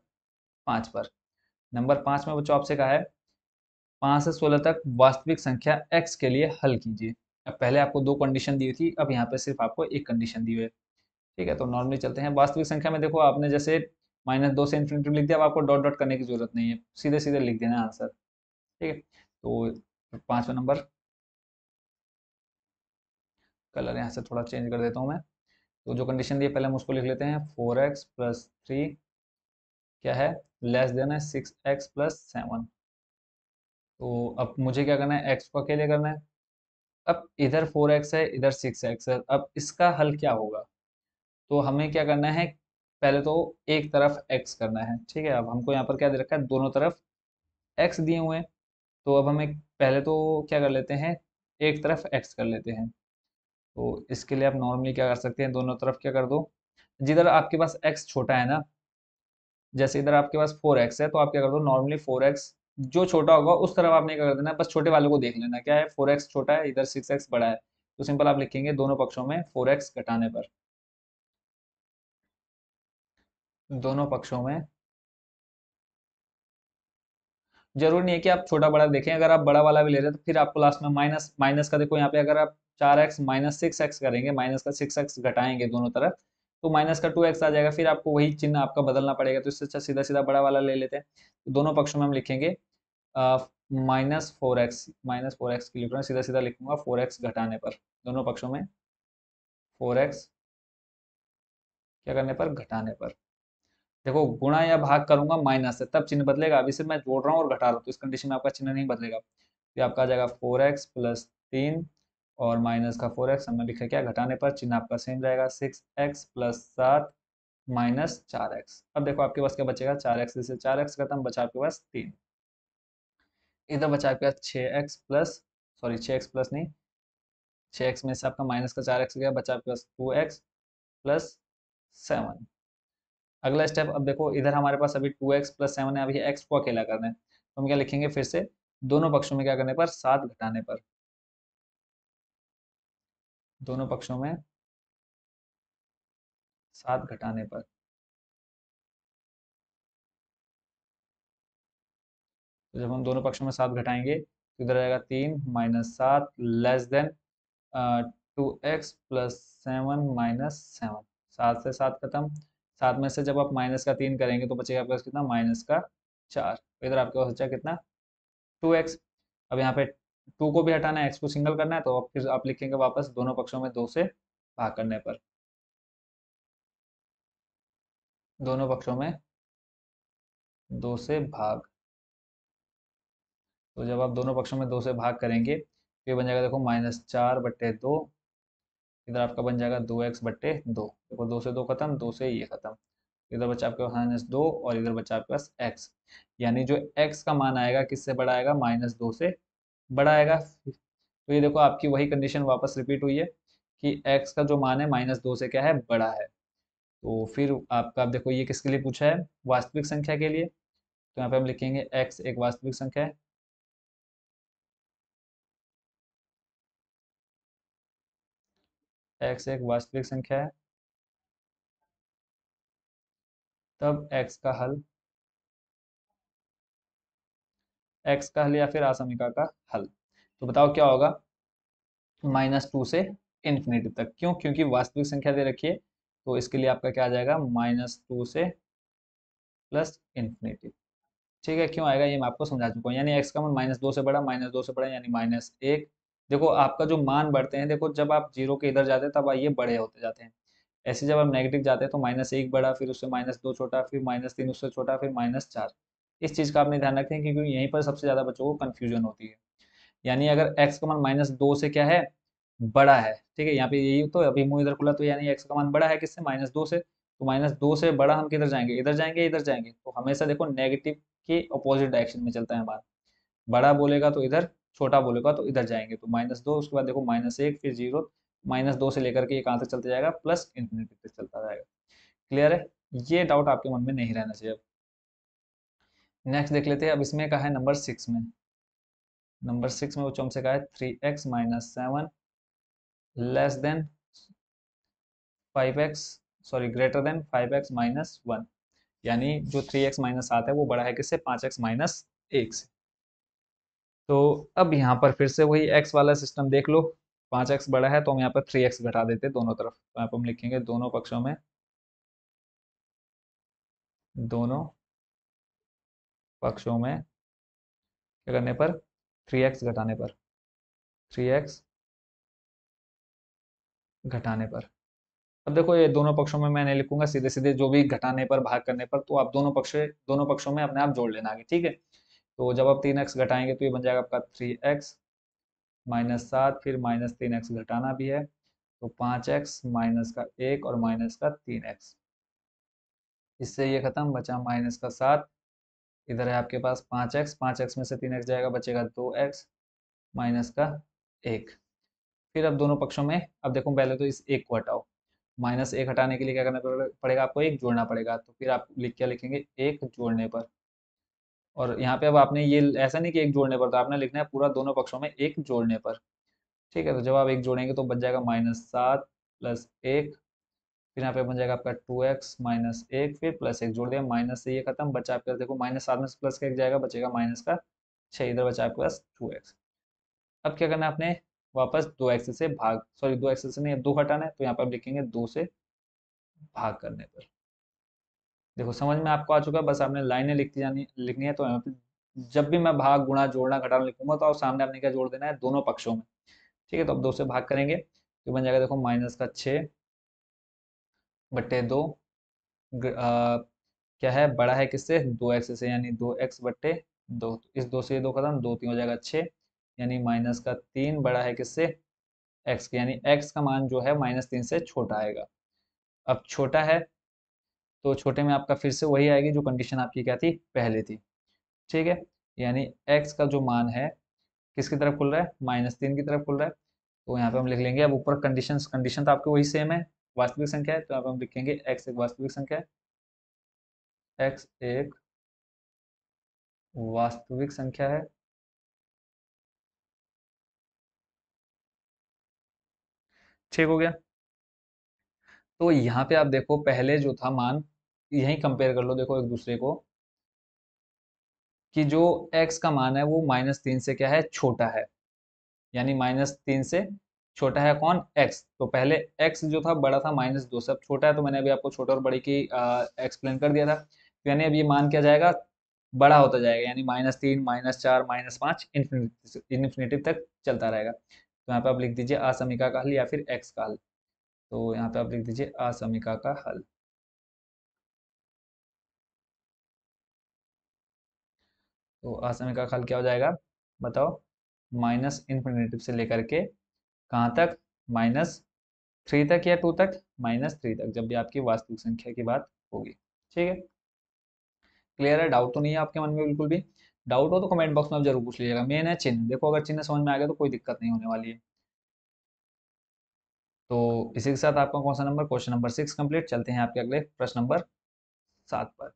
[SPEAKER 1] पाँच पर नंबर पाँच में वो चौप से कहा है पाँच से सोलह तक वास्तविक संख्या एक्स के लिए हल कीजिए अब पहले आपको दो कंडीशन दी थी अब यहाँ पे सिर्फ आपको एक कंडीशन दी हुई है ठीक है तो नॉर्मली चलते हैं वास्तविक संख्या में देखो आपने जैसे माइनस दो से इन्फिनेटिव लिख दिया अब आपको डॉट डॉट करने की जरूरत नहीं है सीधे सीधे लिख देना आंसर ठीक है तो पाँचवा नंबर कलर यहाँ से थोड़ा चेंज कर देता हूँ मैं तो जो कंडीशन दी है पहले हम उसको लिख लेते हैं फोर एक्स प्लस थ्री क्या है लेस देन है सिक्स एक्स प्लस सेवन तो अब मुझे क्या करना है एक्स को अकेले करना है अब इधर फोर एक्स है इधर सिक्स एक्स है अब इसका हल क्या होगा तो हमें क्या करना है पहले तो एक तरफ एक्स करना है ठीक है अब हमको यहाँ पर क्या दे रखा है दोनों तरफ एक्स दिए हुए हैं तो अब हमें पहले तो क्या कर लेते हैं एक तरफ एक्स कर लेते हैं तो इसके लिए आप नॉर्मली क्या कर सकते हैं दोनों तरफ क्या कर दो जिधर आपके पास एक्स छोटा है ना जैसे इधर आपके पास फोर एक्स है तो आप क्या कर दो नॉर्मली फोर एक्स जो छोटा होगा उस तरफ आपने क्या कर देना बस छोटे वाले को देख लेना क्या है फोर एक्स छोटा है इधर सिक्स एक्स बड़ा है तो सिंपल आप लिखेंगे दोनों पक्षों में फोर एक्स घटाने
[SPEAKER 2] पर दोनों पक्षों में जरूरी नहीं है कि आप छोटा बड़ा देखें अगर आप बड़ा वाला भी ले रहे हैं तो
[SPEAKER 1] फिर आपको लास्ट में माइनस माइनस का देखो यहाँ पे अगर आप चार एक्स माइनस सिक्स एक्स करेंगे माइनस का सिक्स एक्स घटाएंगे दोनों तरफ तो माइनस का टू एक्स आ जाएगा फिर आपको वही चिन्ह आपका बदलना पड़ेगा तो इससे अच्छा सीधा सीधा बड़ा वाला ले लेते हैं तो दोनों पक्षों में हम लिखेंगे minus four x minus four x की लिख सीधा सीधा लिखूंगा फोर एक्स घटाने पर दोनों पक्षों में फोर एक्स क्या करने पर घटाने पर देखो गुणा या भाग करूंगा माइनस से तब चिन्ह बदलेगा अभी से मैं जोड़ रहा हूँ और घटा रहा हूँ तो इस कंडीशन में आपका चिन्ह नहीं बदलेगा तो आपका आ जाएगा फोर एक्स प्लस तीन और माइनस का फोर एक्स हमने लिखा क्या घटाने पर चिन्ह आपका सेम जाएगा सिक्स एक्स प्लस सात माइनस चार एक्स अब देखो आपके पास क्या बचेगा चार एक्स जैसे चार एक्स खत्म बचा आपके पास तीन इधर बचा आपके पास छः एक्स प्लस सॉरी छः एक्स प्लस नहीं छः एक्स में से आपका माइनस का चार एक्स गया बचा आपके पास टू एक्स प्लस सेवन अगला स्टेप अब देखो इधर हमारे पास अभी टू एक्स प्लस सेवन है अभी एक्स को अकेला करना है तो हम क्या लिखेंगे फिर से दोनों पक्षों में क्या करने पर सात
[SPEAKER 2] घटाने पर दोनों पक्षों में सात घटाने पर तो जब हम दोनों पक्षों में सात घटाएंगे तो इधर आएगा तीन
[SPEAKER 1] माइनस सात less than two x plus seven minus seven सात से सात खत्म सात में से जब आप माइनस का तीन करेंगे तो बचेगा आपके पास कितना माइनस का चार तो इधर आपके पास बचा कितना टू एक्स अब यहाँ पे टू को भी हटाना है एक्स को सिंगल करना है तो आप फिर आप लिखेंगे वापस दोनों पक्षों में दो से भाग करने पर
[SPEAKER 2] दोनों पक्षों में दो से भाग तो जब आप दोनों पक्षों में दो से भाग
[SPEAKER 1] करेंगे तो ये बन जाएगा देखो माइनस चार बट्टे दो इधर आपका बन जाएगा दो एक्स बट्टे दो देखो दो से दो खत्म दो से ये खत्म इधर बचा आपके पास माइनस दो और इधर बचा आपके पास एक्स यानी जो एक्स का मान आएगा किससे बड़ा आएगा माइनस दो से बड़ा आएगा तो ये देखो आपकी वही कंडीशन वापस रिपीट हुई है कि एक्स का जो मान है माइनस दो से क्या है बड़ा है तो फिर आपका आप देखो ये किसके लिए पूछा है वास्तविक संख्या के
[SPEAKER 2] लिए तो यहाँ पे हम लिखेंगे एक्स एक वास्तविक संख्या है x एक वास्तविक संख्या है तब x का हल x का हल या फिर आसमिका का हल
[SPEAKER 1] तो बताओ क्या होगा माइनस टू से इन्फिनिटी तक क्यों क्योंकि वास्तविक संख्या दे रखी है तो इसके लिए आपका क्या आ जाएगा माइनस टू से प्लस इन्फिनिटी ठीक है क्यों आएगा ये मैं आपको समझा चुका हूँ यानी एक्स का मन माइनस दो से बड़ा माइनस दो से बड़ा यानी माइनस एक देखो आपका जो मान बढ़ते हैं देखो जब आप जीरो के इधर जाते हैं तब ये बड़े होते जाते हैं ऐसे जब आप नेगेटिव जाते हैं तो माइनस एक बड़ा फिर उससे माइनस दो छोटा फिर माइनस तीन उससे छोटा फिर माइनस चार इस चीज़ का आपने ध्यान रखें क्योंकि यहीं पर सबसे ज़्यादा बच्चों को कन्फ्यूजन होती है यानी अगर एक्स का मान माइनस दो से क्या है बड़ा है ठीक है यहाँ पे यही तो अभी मुँह इधर खुला तो यानी एक्स का मान बड़ा है किससे माइनस दो से तो माइनस दो से बड़ा हम किधर जाएंगे इधर जाएंगे इधर जाएंगे तो हमेशा देखो नेगेटिव के अपोजिट डायरेक्शन में चलता है हमारा बड़ा बोलेगा तो इधर छोटा बोलेगा तो इधर जाएंगे तो माइनस दो उसके बाद देखो माइनस एक फिर जीरो माइनस दो से लेकर के ये कहाँ तक चलते जाएगा प्लस इन्फिनिटी तक चलता जाएगा क्लियर है ये डाउट आपके मन में नहीं रहना चाहिए अब नेक्स्ट देख लेते हैं अब इसमें कहा है नंबर सिक्स में नंबर सिक्स में वो से कहा है three x minus seven less than five x sorry greater than five x minus one यानी जो थ्री एक्स माइनस सात है वो बड़ा है किससे पाँच एक्स माइनस एक से तो अब यहाँ पर फिर से वही एक्स वाला सिस्टम देख लो पाँच एक्स बड़ा है तो हम यहाँ पर थ्री एक्स घटा देते दोनों तरफ तो यहाँ पर हम
[SPEAKER 2] लिखेंगे दोनों पक्षों में दोनों पक्षों में क्या करने पर थ्री एक्स घटाने पर थ्री एक्स घटाने पर
[SPEAKER 1] अब देखो ये दोनों पक्षों में मैं नहीं लिखूंगा सीधे सीधे जो भी घटाने पर भाग करने पर तो आप दोनों पक्ष दोनों पक्षों में अपने आप जोड़ लेना आगे ठीक है तो जब आप तीन एक्स घटाएंगे तो ये बन जाएगा आपका थ्री एक्स माइनस सात फिर माइनस तीन एक्स घटाना भी है तो पाँच एक्स माइनस का एक और माइनस का तीन एक्स इससे ये खत्म बचा माइनस का सात इधर है आपके पास पाँच एक्स पाँच एक्स में से तीन एक्स जाएगा बचेगा दो एक्स माइनस का एक फिर अब दोनों पक्षों में अब देखो पहले तो इस एक को हटाओ माइनस एक हटाने के लिए क्या करना पड़ेगा आपको एक जोड़ना पड़ेगा तो फिर आप लिख क्या लिखेंगे एक जोड़ने पर और यहाँ पे अब आपने ये ऐसा नहीं कि एक जोड़ने पर तो आपने लिखना है पूरा दोनों पक्षों में एक जोड़ने पर ठीक है तो जब आप एक जोड़ेंगे तो बच जाएगा माइनस सात प्लस एक फिर यहाँ पे बन जाएगा आपका टू एक्स माइनस एक फिर प्लस एक जोड़ दिया माइनस से ये खत्म बचा आपके देखो माइनस सात में से प्लस का एक जाएगा बचेगा माइनस का छः इधर बचा आपके पास टू एक्स अब क्या करना है आपने वापस दो एक्स से भाग सॉरी दो एक्स से नहीं दो हटाना है तो यहाँ पर आप लिखेंगे दो से भाग करने पर देखो समझ में आपको आ चुका है बस आपने लाइनें लिखती जानी लिखनी है तो यहाँ पे जब भी मैं भाग गुणा जोड़ना घटाना लिखूंगा तो आप सामने आपने क्या जोड़ देना है दोनों पक्षों में ठीक है तो अब दो से भाग करेंगे तो बन जाएगा देखो माइनस का छ बटे दो क्या है बड़ा है किससे दो एक्स से यानी दो एक्स बट्टे दो इस दो से दो खत्म दो तीन हो जाएगा छः यानी माइनस का तीन बड़ा है किससे एक्स के यानी एक्स का मान जो है माइनस तीन से छोटा आएगा अब छोटा है तो छोटे में आपका फिर से वही आएगी जो कंडीशन आपकी क्या थी पहले थी ठीक है यानी एक्स का जो मान है किसकी तरफ खुल रहा है माइनस तीन की तरफ खुल रहा है तो यहाँ पे हम लिख लेंगे अब ऊपर कंडीशन कंडीशन तो आपके वही सेम है वास्तविक
[SPEAKER 2] संख्या है तो यहाँ पे हम लिखेंगे एक्स एक वास्तविक संख्या है एक्स एक वास्तविक संख्या है ठीक हो गया
[SPEAKER 1] तो यहाँ पे आप देखो पहले जो था मान यहीं कंपेयर कर लो देखो एक दूसरे को कि जो एक्स का मान है वो माइनस तीन से क्या है छोटा है यानी माइनस तीन से छोटा है कौन एक्स तो पहले एक्स जो था बड़ा था माइनस दो से अब छोटा है तो मैंने अभी आपको छोटा और बड़ी की एक्सप्लेन कर दिया था तो यानी अब ये मान क्या जाएगा बड़ा होता जाएगा यानी माइनस तीन माइनस चार माइनस पाँच इन्फिनेटिव तक चलता रहेगा तो यहाँ पे आप लिख दीजिए असमिका का हल या फिर एक्स का हल तो यहाँ पे आप लिख
[SPEAKER 2] दीजिए असमिका का हल तो आसमी का खल क्या हो जाएगा बताओ माइनस
[SPEAKER 1] इन्फिनेटिव से लेकर के कहाँ तक माइनस थ्री तक या टू तक माइनस थ्री तक जब भी आपकी वास्तविक संख्या की बात होगी ठीक है क्लियर है डाउट तो नहीं है आपके मन में बिल्कुल भी डाउट हो तो कमेंट बॉक्स में आप जरूर पूछ लीजिएगा मेन है चिन्ह देखो अगर चिन्ह समझ में आ गया तो कोई दिक्कत नहीं होने वाली है तो इसी के साथ आपका कौन सा number question number six complete चलते हैं आपके अगले प्रश्न नंबर सात पर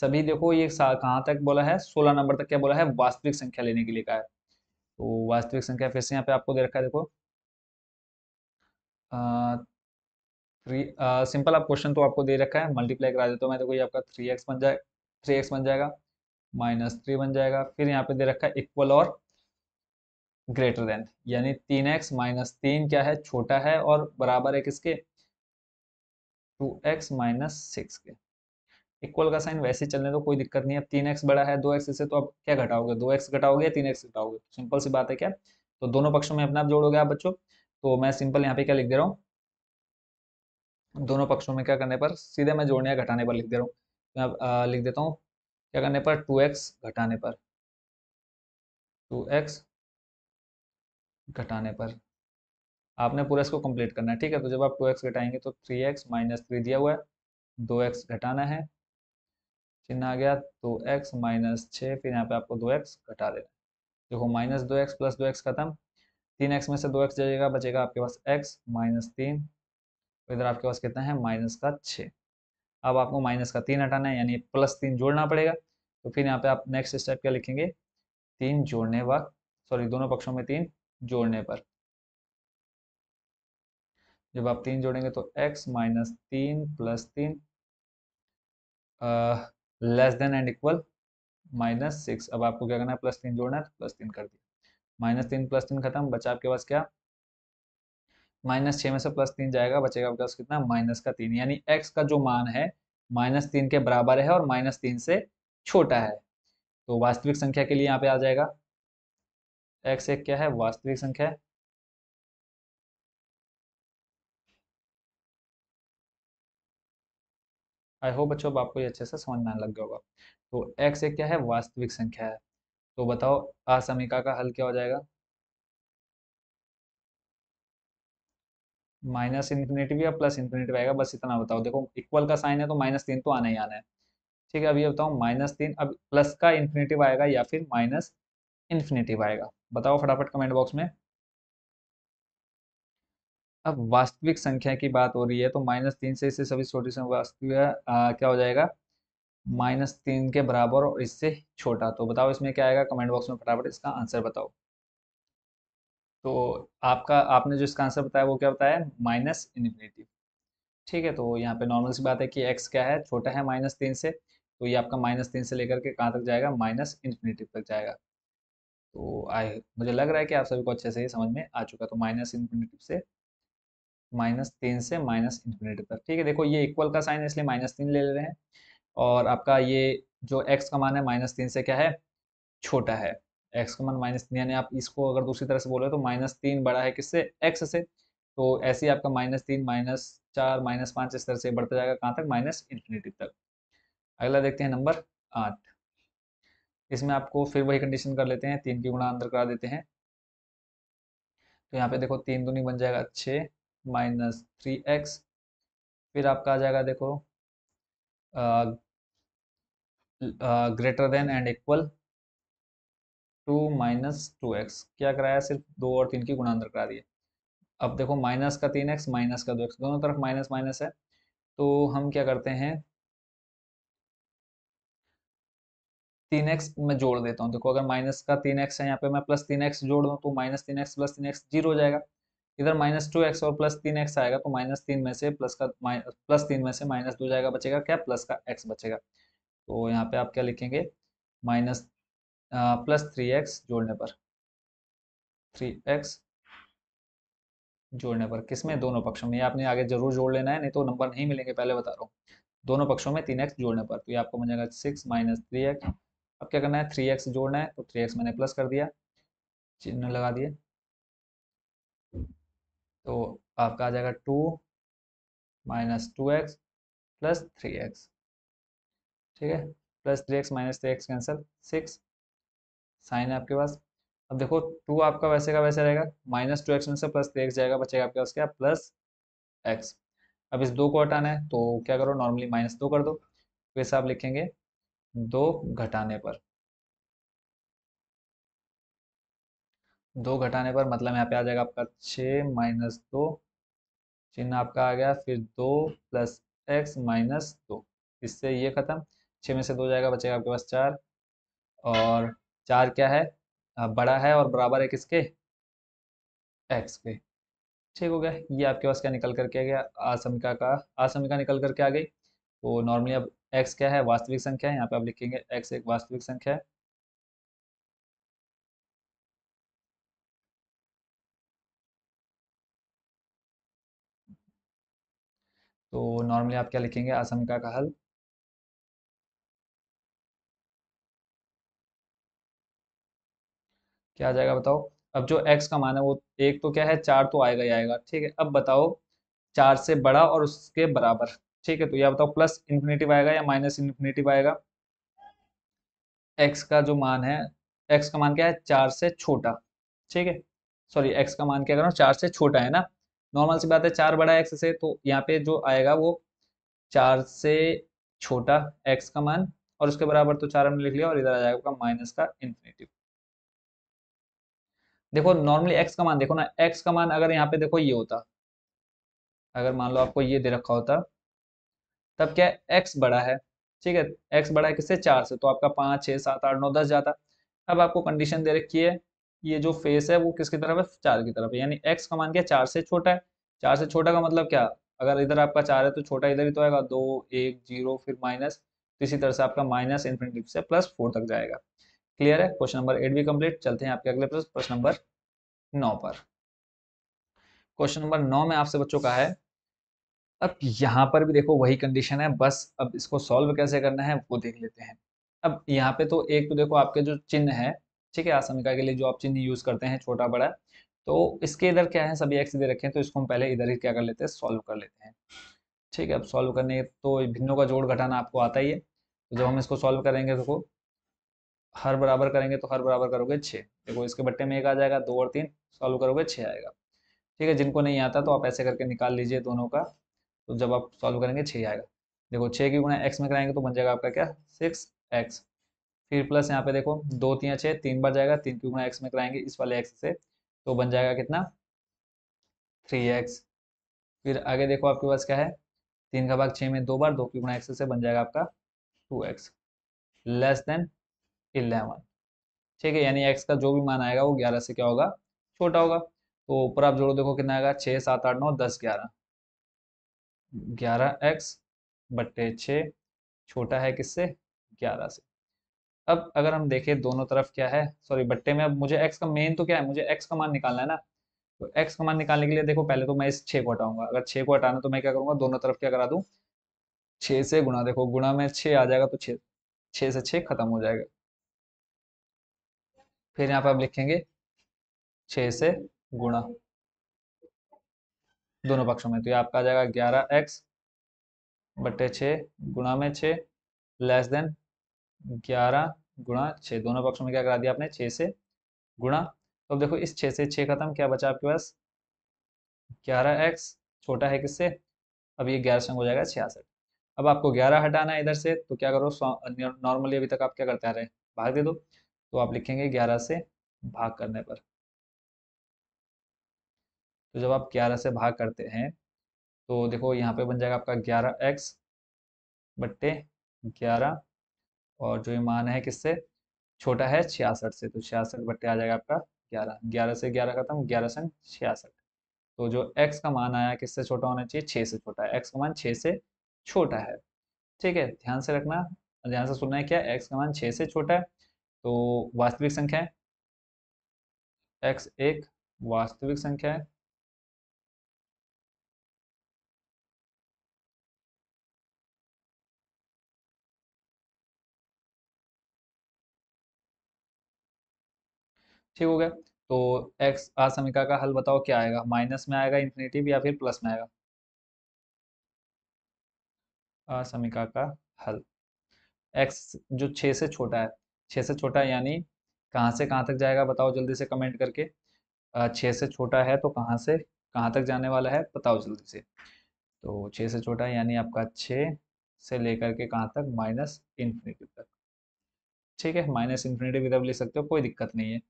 [SPEAKER 1] सभी देखो ये कहाँ तक बोला है सोलह नंबर तक क्या बोला है वास्तविक संख्या लेने के लिए कहा है तो वास्तविक संख्या फिर से यहाँ पे आपको दे रखा है देखो सिंपल आप क्वेश्चन तो आपको दे रखा है मल्टीप्लाई करा देता हूँ मैं देखो ये आपका थ्री एक्स बन जाए थ्री एक्स बन जाएगा माइनस थ्री बन जाएगा फिर यहाँ पे दे रखा है इक्वल और ग्रेटर देन यानी तीन एक्स माइनस तीन क्या है छोटा है और बराबर है किसके टू एक्स माइनस सिक्स के इक्वल का साइन वैसे चलने तो कोई दिक्कत नहीं है तीन एक्स बड़ा है दो एक्स से तो आप क्या घटाओगे दो एक्स घटाओगे तीन एक्स घटाओगे सिंपल सी बात है क्या तो दोनों पक्षों में अपना आप जोड़ोगे आप बच्चों तो मैं सिंपल यहाँ पे क्या लिख दे रहा हूँ दोनों पक्षों में क्या करने पर सीधे मैं जोड़ने या घटाने पर लिख दे रहा हूँ मैं लिख देता हूँ क्या करने पर टू एक्स घटाने पर टू एक्स घटाने पर आपने पूरा इसको कंप्लीट करना है ठीक है तो जब आप टू एक्स घटाएंगे तो थ्री एक्स माइनस थ्री दिया हुआ है दो एक्स घटाना है चिन्ह आ गया तो एक्स माइनस छ फिर यहाँ पे आपको दो एक्स घटा देना देखो माइनस दो एक्स प्लस दो एक्स खत्म तीन एक्स में से दो एक्स जाएगा बचेगा आपके पास एक्स माइनस तीन तो इधर आपके पास कितना है माइनस का छः अब आपको माइनस का तीन हटाना है यानी प्लस तीन जोड़ना पड़ेगा तो फिर यहाँ पे आप नेक्स्ट स्टेप क्या लिखेंगे तीन जोड़ने वक्त सॉरी दोनों पक्षों में तीन जोड़ने पर जब आप तीन जोड़ेंगे तो एक्स माइनस तीन प्लस तीन less than and equal minus six अब आपको क्या करना है प्लस तीन जोड़ना है तो प्लस तीन कर दिया माइनस तीन प्लस तीन खत्म बचा आपके पास क्या माइनस छः में से प्लस तीन जाएगा बचेगा आपके पास कितना माइनस का तीन यानी एक्स का जो मान है माइनस तीन के बराबर है और माइनस तीन से
[SPEAKER 2] छोटा है तो वास्तविक संख्या के लिए यहाँ पे आ जाएगा एक्स एक क्या है वास्तविक संख्या है आई होप बच्चों आपको ये अच्छे से समझ में आने लग गया होगा तो
[SPEAKER 1] एक्स एक क्या है वास्तविक संख्या है तो बताओ असमिका का हल क्या हो जाएगा माइनस इन्फिनिटी भी या प्लस इन्फिनिटी आएगा बस इतना बताओ देखो इक्वल का साइन है तो माइनस तीन तो आना ही आना है ठीक है अभी बताओ माइनस तीन अब प्लस का इन्फिनेटिव आएगा या फिर माइनस इन्फिनेटिव आएगा बताओ फटाफट कमेंट बॉक्स में अब वास्तविक संख्या की बात हो रही है तो माइनस तीन से इससे सभी छोटी वास्तविक क्या हो जाएगा माइनस तीन के बराबर और इससे छोटा तो बताओ इसमें क्या आएगा कमेंट बॉक्स में फटाफट इसका आंसर बताओ तो आपका आपने जो इसका आंसर बताया वो क्या बताया माइनस इन्फिनेटिव ठीक है तो यहाँ पे नॉर्मल सी बात है कि एक्स क्या है छोटा है माइनस तीन से तो ये आपका माइनस तीन से लेकर के कहाँ तक जाएगा माइनस इन्फिनेटिव तक जाएगा तो आई मुझे लग रहा है कि आप सभी को अच्छे से ही समझ में आ चुका तो माइनस इन्फिनेटिव से माइनस तीन से माइनस इन्फिनिटी तक ठीक है देखो ये इक्वल का साइन है इसलिए माइनस तीन ले ले रहे हैं और आपका ये जो एक्स का मान है माइनस तीन से क्या है छोटा है एक्स का मान माइनस तीन यानी आप इसको अगर दूसरी तरह से बोले तो माइनस तीन बड़ा है किससे एक्स से तो ऐसे ही आपका माइनस तीन माइनस चार माइनस पाँच इस तरह से बढ़ता जाएगा कहाँ तक माइनस इन्फिनिटी तक अगला देखते हैं नंबर आठ इसमें आपको फिर वही कंडीशन कर लेते हैं तीन की गुणा अंदर करा देते हैं तो यहाँ पे देखो तीन दुनी बन जाएगा छः माइनस थ्री एक्स फिर आपका आ जाएगा देखो greater than and equal to minus two x क्या कराया सिर्फ दो और तीन की गुणांतर करा दिए अब देखो माइनस का तीन एक्स माइनस का दो एक्स दोनों तरफ माइनस माइनस है तो हम क्या करते हैं तीन एक्स में जोड़ देता हूँ देखो अगर माइनस का तीन एक्स है यहाँ पे मैं प्लस तीन एक्स जोड़ दूँ तो माइनस तीन एक्स प्लस तीन एक्स जीरो हो जाएगा इधर माइनस टू एक्स और प्लस तीन एक्स आएगा तो माइनस तीन में से प्लस का प्लस तीन में से माइनस दो जाएगा बचेगा क्या प्लस का एक्स बचेगा तो यहाँ पे आप क्या लिखेंगे माइनस प्लस थ्री एक्स जोड़ने पर थ्री एक्स जोड़ने पर किसमें दोनों पक्षों में ये आपने आगे जरूर जोड़ लेना है नहीं तो नंबर नहीं मिलेंगे पहले बता रहा हूँ दोनों पक्षों में तीन एक्स जोड़ने पर तो ये आपको बन जाएगा सिक्स माइनस थ्री एक्स अब क्या करना है थ्री एक्स जोड़ना है तो थ्री एक्स मैंने प्लस कर दिया चिन्ह लगा दिए तो आपका आ जाएगा two minus two x plus three x ठीक है plus three x minus three x cancel six sign है आपके पास अब देखो टू आपका वैसे का वैसे रहेगा माइनस टू एक्स में से प्लस थ्री एक्स जाएगा बचेगा आपके पास क्या प्लस एक्स अब इस दो को हटाना है तो क्या करो नॉर्मली माइनस दो कर दो फिर तो से आप लिखेंगे दो घटाने पर दो घटाने पर मतलब यहाँ पे आ जाएगा आपका छः माइनस दो चिन्ह आपका आ गया फिर दो प्लस एक्स माइनस दो इससे ये ख़त्म छः में से दो जाएगा बचेगा आपके पास चार और चार क्या है बड़ा है और बराबर है किसके एक्स के ठीक हो गया ये आपके पास क्या निकल करके आ गया आसमिका का आसमिका निकल करके आ गई तो नॉर्मली अब एक्स क्या है वास्तविक संख्या है यहाँ पे आप लिखेंगे एक्स
[SPEAKER 2] एक वास्तविक संख्या है तो नॉर्मली आप क्या लिखेंगे असंका का हल
[SPEAKER 1] क्या आ जाएगा बताओ अब जो एक्स का मान है वो एक तो क्या है चार तो आएगा ही आएगा ठीक है अब बताओ चार से बड़ा और उसके बराबर ठीक है तो यह बताओ प्लस इन्फिनेटिव आएगा या माइनस इन्फिनेटिव आएगा एक्स का जो मान है एक्स का मान क्या है चार से छोटा ठीक है सॉरी एक्स का मान क्या कर रहा हूँ चार से छोटा है ना नॉर्मल सी बात है चार बड़ा एक्स से तो यहाँ पे जो आएगा वो चार से छोटा एक्स का मान और उसके बराबर तो चार हमने लिख लिया और इधर आ जाएगा आपका माइनस का इन्फिनेटिव देखो नॉर्मली एक्स का मान देखो ना एक्स का मान अगर यहाँ पे देखो ये होता अगर मान लो आपको ये दे रखा होता तब क्या एक्स बड़ा है ठीक है एक्स बड़ा है किससे चार से तो आपका पाँच छः सात आठ नौ दस जाता अब आपको कंडीशन दे रखी है ये जो फेस है वो किसकी तरफ है चार की तरफ है यानी एक्स का मान क्या चार से छोटा है चार से छोटा का मतलब क्या अगर इधर आपका चार है तो छोटा इधर ही तो आएगा दो एक जीरो फिर माइनस इसी तरह से आपका माइनस इन्फिनेटिव से प्लस फोर तक जाएगा क्लियर है क्वेश्चन नंबर एट भी कंप्लीट चलते हैं आपके अगले प्रश्न प्रश्न नंबर नौ पर क्वेश्चन नंबर नौ में आपसे बच्चों का है अब यहाँ पर भी देखो वही कंडीशन है बस अब इसको सॉल्व कैसे करना है वो देख लेते हैं अब यहाँ पे तो एक तो देखो आपके जो चिन्ह है ठीक है आसमिका के लिए जो आप चिन्ह यूज़ करते हैं छोटा बड़ा तो इसके इधर क्या है सभी एक्स दे रखे हैं तो इसको हम पहले इधर ही क्या कर लेते हैं सॉल्व कर लेते हैं ठीक है अब सॉल्व करने तो भिन्नों का जोड़ घटाना आपको आता ही है तो जब हम इसको सॉल्व करेंगे तो हर बराबर करेंगे तो हर बराबर करोगे छः देखो इसके बट्टे में एक आ जाएगा दो और तीन सॉल्व करोगे छः आएगा ठीक है जिनको नहीं आता तो आप ऐसे करके निकाल लीजिए दोनों का तो जब आप सॉल्व करेंगे छः आएगा देखो छः की गुणा एक्स में कराएंगे तो बन जाएगा आपका क्या सिक्स एक्स फिर प्लस यहाँ पे देखो दो तीन छः तीन बार जाएगा तीन की एक्स में कराएंगे इस वाले एक्स से तो बन जाएगा कितना थ्री एक्स फिर आगे देखो आपके पास क्या है तीन का भाग छः में दो बार दो की गुणा एक्स से बन जाएगा आपका two x less than eleven ठीक है यानी एक्स का जो भी मान आएगा वो ग्यारह से क्या होगा छोटा होगा तो ऊपर आप जोड़ो देखो कितना आएगा छः सात आठ नौ दस ग्यारह ग्यारह एक्स बट्टे छः छोटा है किससे ग्यारह से अब अगर हम देखें दोनों तरफ क्या है सॉरी बट्टे में अब मुझे एक्स का मेन तो क्या है मुझे एक्स का मान निकालना है ना तो एक्स का मान निकालने के लिए देखो पहले तो मैं इस छे को हटाऊंगा अगर छे को हटाना तो मैं क्या करूंगा दोनों तरफ क्या करा दू छ से गुणा देखो गुणा में छ आ जाएगा तो छः से छ खत्म हो जाएगा फिर यहाँ पे आप लिखेंगे छ से गुणा दोनों पक्षों में तो ये आपका आ जाएगा ग्यारह एक्स बटे छ गुणा में छ लेस देन ग्यारह गुणा छः दोनों पक्षों में क्या करा दिया आपने छः से गुणा तो अब देखो इस छः से छः खत्म क्या बचा आपके पास ग्यारह एक्स छोटा है किससे अब ये ग्यारह संग हो जाएगा छियासठ अब आपको ग्यारह हटाना है इधर से तो क्या करो नॉर्मली अभी तक आप क्या करते आ रहे भाग दे दो तो आप लिखेंगे ग्यारह से भाग करने पर तो जब आप ग्यारह से भाग करते हैं तो देखो यहाँ पे बन जाएगा आपका ग्यारह एक्स बट्टे ग्यारह और जो मान है किससे छोटा है छियासठ से तो छियासठ बट्टे आ जाएगा आपका ग्यारह ग्यारह से ग्यारह खत्म ग्यारह संग छियासठ तो जो एक्स का मान आया किससे छोटा होना चाहिए छः से छोटा है एक्स का मान छः से छोटा है ठीक है ध्यान से रखना ध्यान से सुनना है क्या एक्स का मान छः
[SPEAKER 2] से छोटा है तो वास्तविक संख्या है एक्स एक वास्तविक संख्या है ठीक हो गया तो एक्स
[SPEAKER 1] असमिका का हल बताओ क्या आएगा माइनस में आएगा इन्फिनेटिव या फिर प्लस में आएगा असमिका का हल एक्स जो छः से छोटा है छः से छोटा यानी कहाँ से कहाँ तक जाएगा बताओ जल्दी से कमेंट करके छः से छोटा है तो कहाँ से कहाँ तक जाने वाला है बताओ जल्दी से तो छः से छोटा यानी आपका छः से लेकर के कहाँ तक माइनस इन्फिनेटिव तक ठीक है माइनस इन्फिनेटिव इधर ले सकते हो कोई दिक्कत नहीं है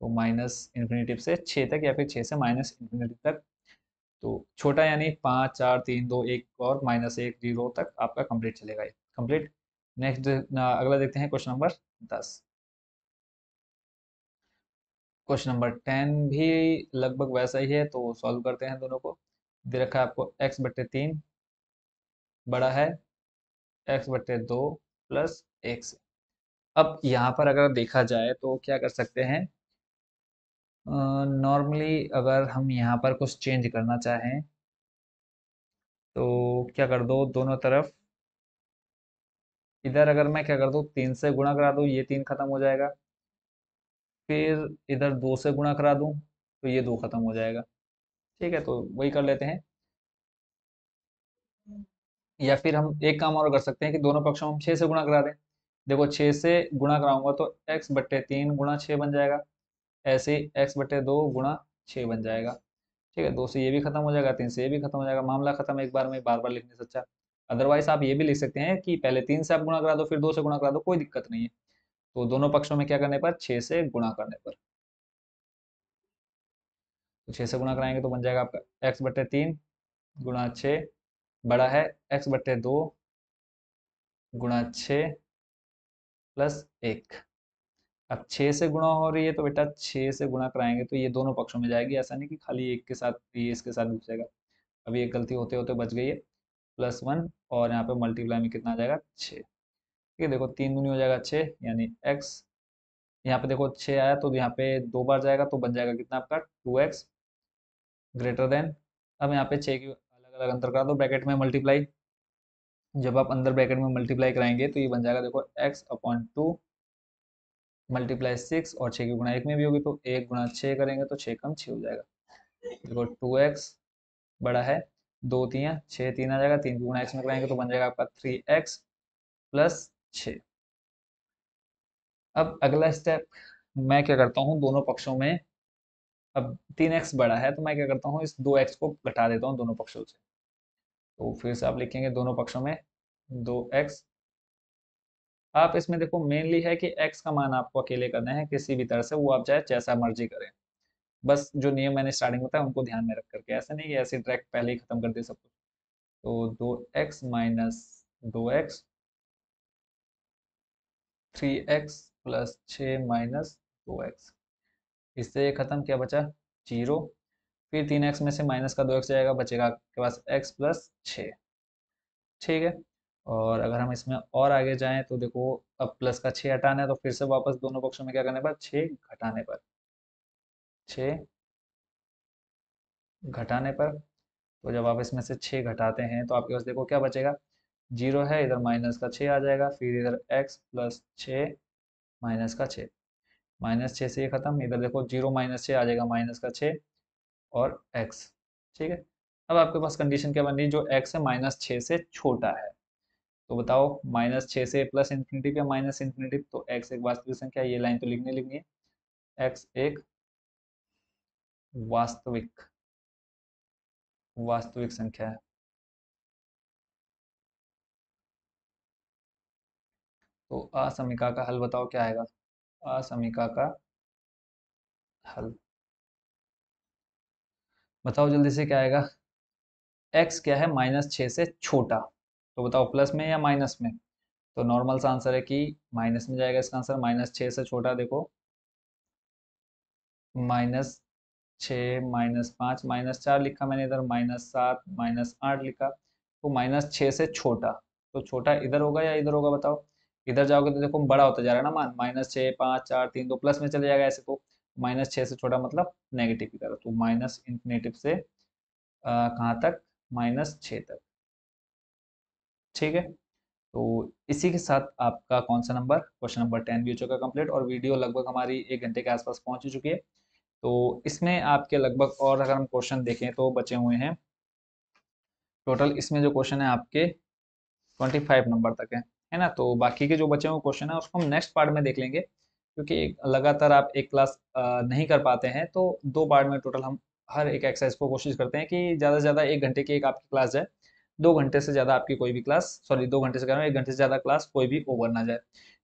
[SPEAKER 1] तो माइनस इन्फिनेटिव से छः तक या फिर छः से माइनस इन्फिनेटिव तक तो छोटा यानी पाँच चार तीन दो एक और माइनस एक जीरो तक आपका कंप्लीट चलेगा ये कंप्लीट नेक्स्ट अगला देखते हैं क्वेश्चन नंबर दस क्वेश्चन नंबर टेन भी लगभग वैसा ही है तो सॉल्व करते हैं दोनों को दे रखा है आपको एक्स बट्टे तीन बड़ा है एक्स बट्टे दो प्लस एक्स अब यहाँ पर अगर देखा जाए तो क्या कर सकते हैं नॉर्मली अगर हम यहाँ पर कुछ चेंज करना चाहें तो क्या कर दो दोनों तरफ इधर अगर मैं क्या कर दूँ तीन से गुणा करा दूँ ये तीन खत्म हो जाएगा फिर इधर दो से गुणा करा दूँ तो ये दो खत्म हो जाएगा ठीक है तो वही कर लेते हैं या फिर हम एक काम और कर सकते हैं कि दोनों पक्षों हम छः से गुणा करा दें देखो छः से गुणा कराऊंगा तो एक्स बट्टे तीन गुणा छः बन जाएगा ऐसे एक्स बटे दो गुणा छः बन जाएगा ठीक है दो से ये भी खत्म हो जाएगा तीन से ये भी खत्म हो जाएगा मामला खत्म एक बार में बार बार लिखने से अच्छा अदरवाइज आप ये भी लिख सकते हैं कि पहले तीन से आप गुणा करा दो फिर दो से गुणा करा दो कोई दिक्कत नहीं है तो दोनों पक्षों में क्या करने पर छः से गुणा करने पर तो छः से गुणा कराएंगे तो बन जाएगा आपका एक्स बट्टे तीन गुणा छः बड़ा है एक्स बट्टे दो गुणा छः प्लस एक अब छः से गुणा हो रही है तो बेटा छः से गुणा कराएंगे तो ये दोनों पक्षों में जाएगी ऐसा नहीं कि खाली एक के साथ ये इसके साथ घुसेगा अभी एक गलती होते होते बच गई है प्लस वन और यहाँ पे मल्टीप्लाई में कितना आ जाएगा छः ठीक है देखो तीन गुनी हो जाएगा छः यानी एक्स यहाँ पे देखो छः आया तो यहाँ पे दो बार जाएगा तो बन जाएगा कितना आपका टू एक्स ग्रेटर देन अब यहाँ पे छः की अलग अलग अंतर करा दो ब्रैकेट में मल्टीप्लाई जब आप अंदर ब्रैकेट में मल्टीप्लाई कराएंगे तो ये बन जाएगा देखो x upon two multiply six और छः की गुणा एक में भी होगी तो एक गुणा छः करेंगे तो छः कम छः हो जाएगा देखो टू एक्स बड़ा है दो तीन छः तीन आ जाएगा तीन की गुणा एक्स में कराएंगे तो बन जाएगा आपका थ्री एक्स प्लस छः अब अगला स्टेप मैं क्या करता हूँ दोनों पक्षों में अब तीन एक्स बड़ा है तो मैं क्या करता हूँ इस दो एक्स को घटा देता हूँ दोनों पक्षों से तो फिर से आप लिखेंगे दोनों पक्षों में दो एक्स आप इसमें देखो मेनली है कि एक्स का मान आपको अकेले करना है किसी भी तरह से वो आप चाहे जैसा मर्जी करें बस जो नियम मैंने स्टार्टिंग होता बताया उनको ध्यान में रख करके ऐसा नहीं कि ऐसे डायरेक्ट पहले ही खत्म कर दे सब कुछ तो दो एक्स माइनस दो एक्स थ्री एक्स प्लस छ माइनस दो एक्स इससे खत्म क्या बचा जीरो फिर तीन एक्स में से माइनस का दो एक्स जाएगा बचेगा आपके पास एक्स प्लस छ ठीक है और अगर हम इसमें और आगे जाएं तो देखो अब प्लस का छः हटाना है तो फिर से वापस दोनों पक्षों में क्या करने पर छः घटाने पर छ घटाने पर तो जब आप इसमें से छः घटाते हैं तो आपके पास देखो क्या बचेगा जीरो है इधर माइनस का छः आ जाएगा फिर इधर एक्स प्लस छ माइनस का छः माइनस छः से ये खत्म इधर देखो जीरो माइनस छः आ जाएगा माइनस का छः और एक्स ठीक है अब आपके पास कंडीशन क्या बन रही है जो एक्स है माइनस छः से छोटा है तो बताओ माइनस छः से प्लस इन्फिनिटी या माइनस इन्फिनिटी तो
[SPEAKER 2] एक्स एक वास्तविक संख्या ये लाइन तो लिखने लिखनी है एक्स एक वास्तविक वास्तविक संख्या है तो असमिका का हल बताओ क्या आएगा असमिका का हल
[SPEAKER 1] बताओ जल्दी से क्या आएगा एक्स क्या है माइनस छ से छोटा तो बताओ प्लस में या माइनस में तो नॉर्मल सा आंसर है कि माइनस में जाएगा इसका आंसर माइनस छः से छोटा देखो माइनस छ माइनस पाँच माइनस चार लिखा मैंने इधर माइनस सात माइनस आठ लिखा तो माइनस छः से छोटा तो छोटा इधर होगा या इधर होगा बताओ इधर जाओगे तो देखो बड़ा होता जा रहा है ना मान माइनस छः पाँच चार तीन तो प्लस में चले जाएगा ऐसे तो माइनस छः से छोटा मतलब नेगेटिव की तरफ तो माइनस इंफिनेटिव से कहाँ तक माइनस छः तक ठीक है तो इसी के साथ आपका कौन सा नंबर क्वेश्चन नंबर टेन भी हो चुका कंप्लीट और वीडियो लगभग हमारी एक घंटे के आसपास पहुंच चुकी है तो इसमें आपके लगभग और अगर हम क्वेश्चन देखें तो बचे हुए हैं टोटल इसमें जो क्वेश्चन है आपके ट्वेंटी फाइव नंबर तक है है ना तो बाकी के जो बचे हुए क्वेश्चन है उसको हम नेक्स्ट पार्ट में देख लेंगे क्योंकि लगातार आप एक क्लास नहीं कर पाते हैं तो दो पार्ट में टोटल हम हर एक एक्सरसाइज को कोशिश करते हैं कि ज़्यादा से ज़्यादा एक घंटे की एक आपकी क्लास जाए दो घंटे से ज़्यादा आपकी कोई भी क्लास सॉरी दो घंटे से कह रहा हूँ एक घंटे से ज़्यादा क्लास कोई भी ओवर ना जाए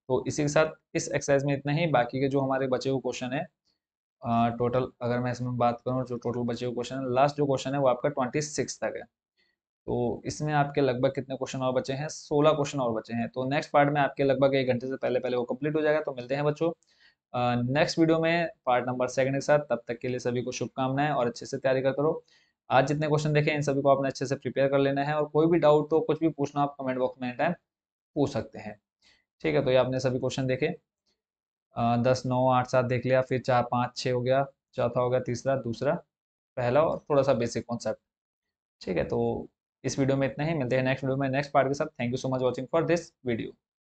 [SPEAKER 1] तो इसी के साथ इस एक्सरसाइज में इतना ही बाकी के जो हमारे बचे हुए क्वेश्चन है टोटल अगर मैं इसमें बात करूँ जो टोटल बचे हुए क्वेश्चन है लास्ट जो क्वेश्चन है वो आपका ट्वेंटी सिक्स तक है तो इसमें आपके लगभग कितने क्वेश्चन और बचे हैं सोलह क्वेश्चन और बचे हैं तो नेक्स्ट पार्ट में आपके लगभग एक घंटे से पहले पहले वो कंप्लीट हो जाएगा तो मिलते हैं बच्चों नेक्स्ट वीडियो में पार्ट नंबर सेकंड के साथ तब तक के लिए सभी को शुभकामनाएं और अच्छे से तैयारी करो रहो आज जितने क्वेश्चन देखे इन सभी को आपने अच्छे से प्रिपेयर कर लेना है और कोई भी डाउट तो कुछ भी पूछना आप कमेंट बॉक्स में टाइम पूछ सकते हैं ठीक है तो ये आपने सभी क्वेश्चन देखे दस नौ आठ सात देख लिया फिर चार पाँच छः हो गया चौथा हो गया तीसरा दूसरा पहला और थोड़ा सा बेसिक कॉन्सेप्ट ठीक है तो इस वीडियो में इतना ही मिलते हैं नेक्स्ट वीडियो में नेक्स्ट पार्ट के साथ thank you so much watching for this video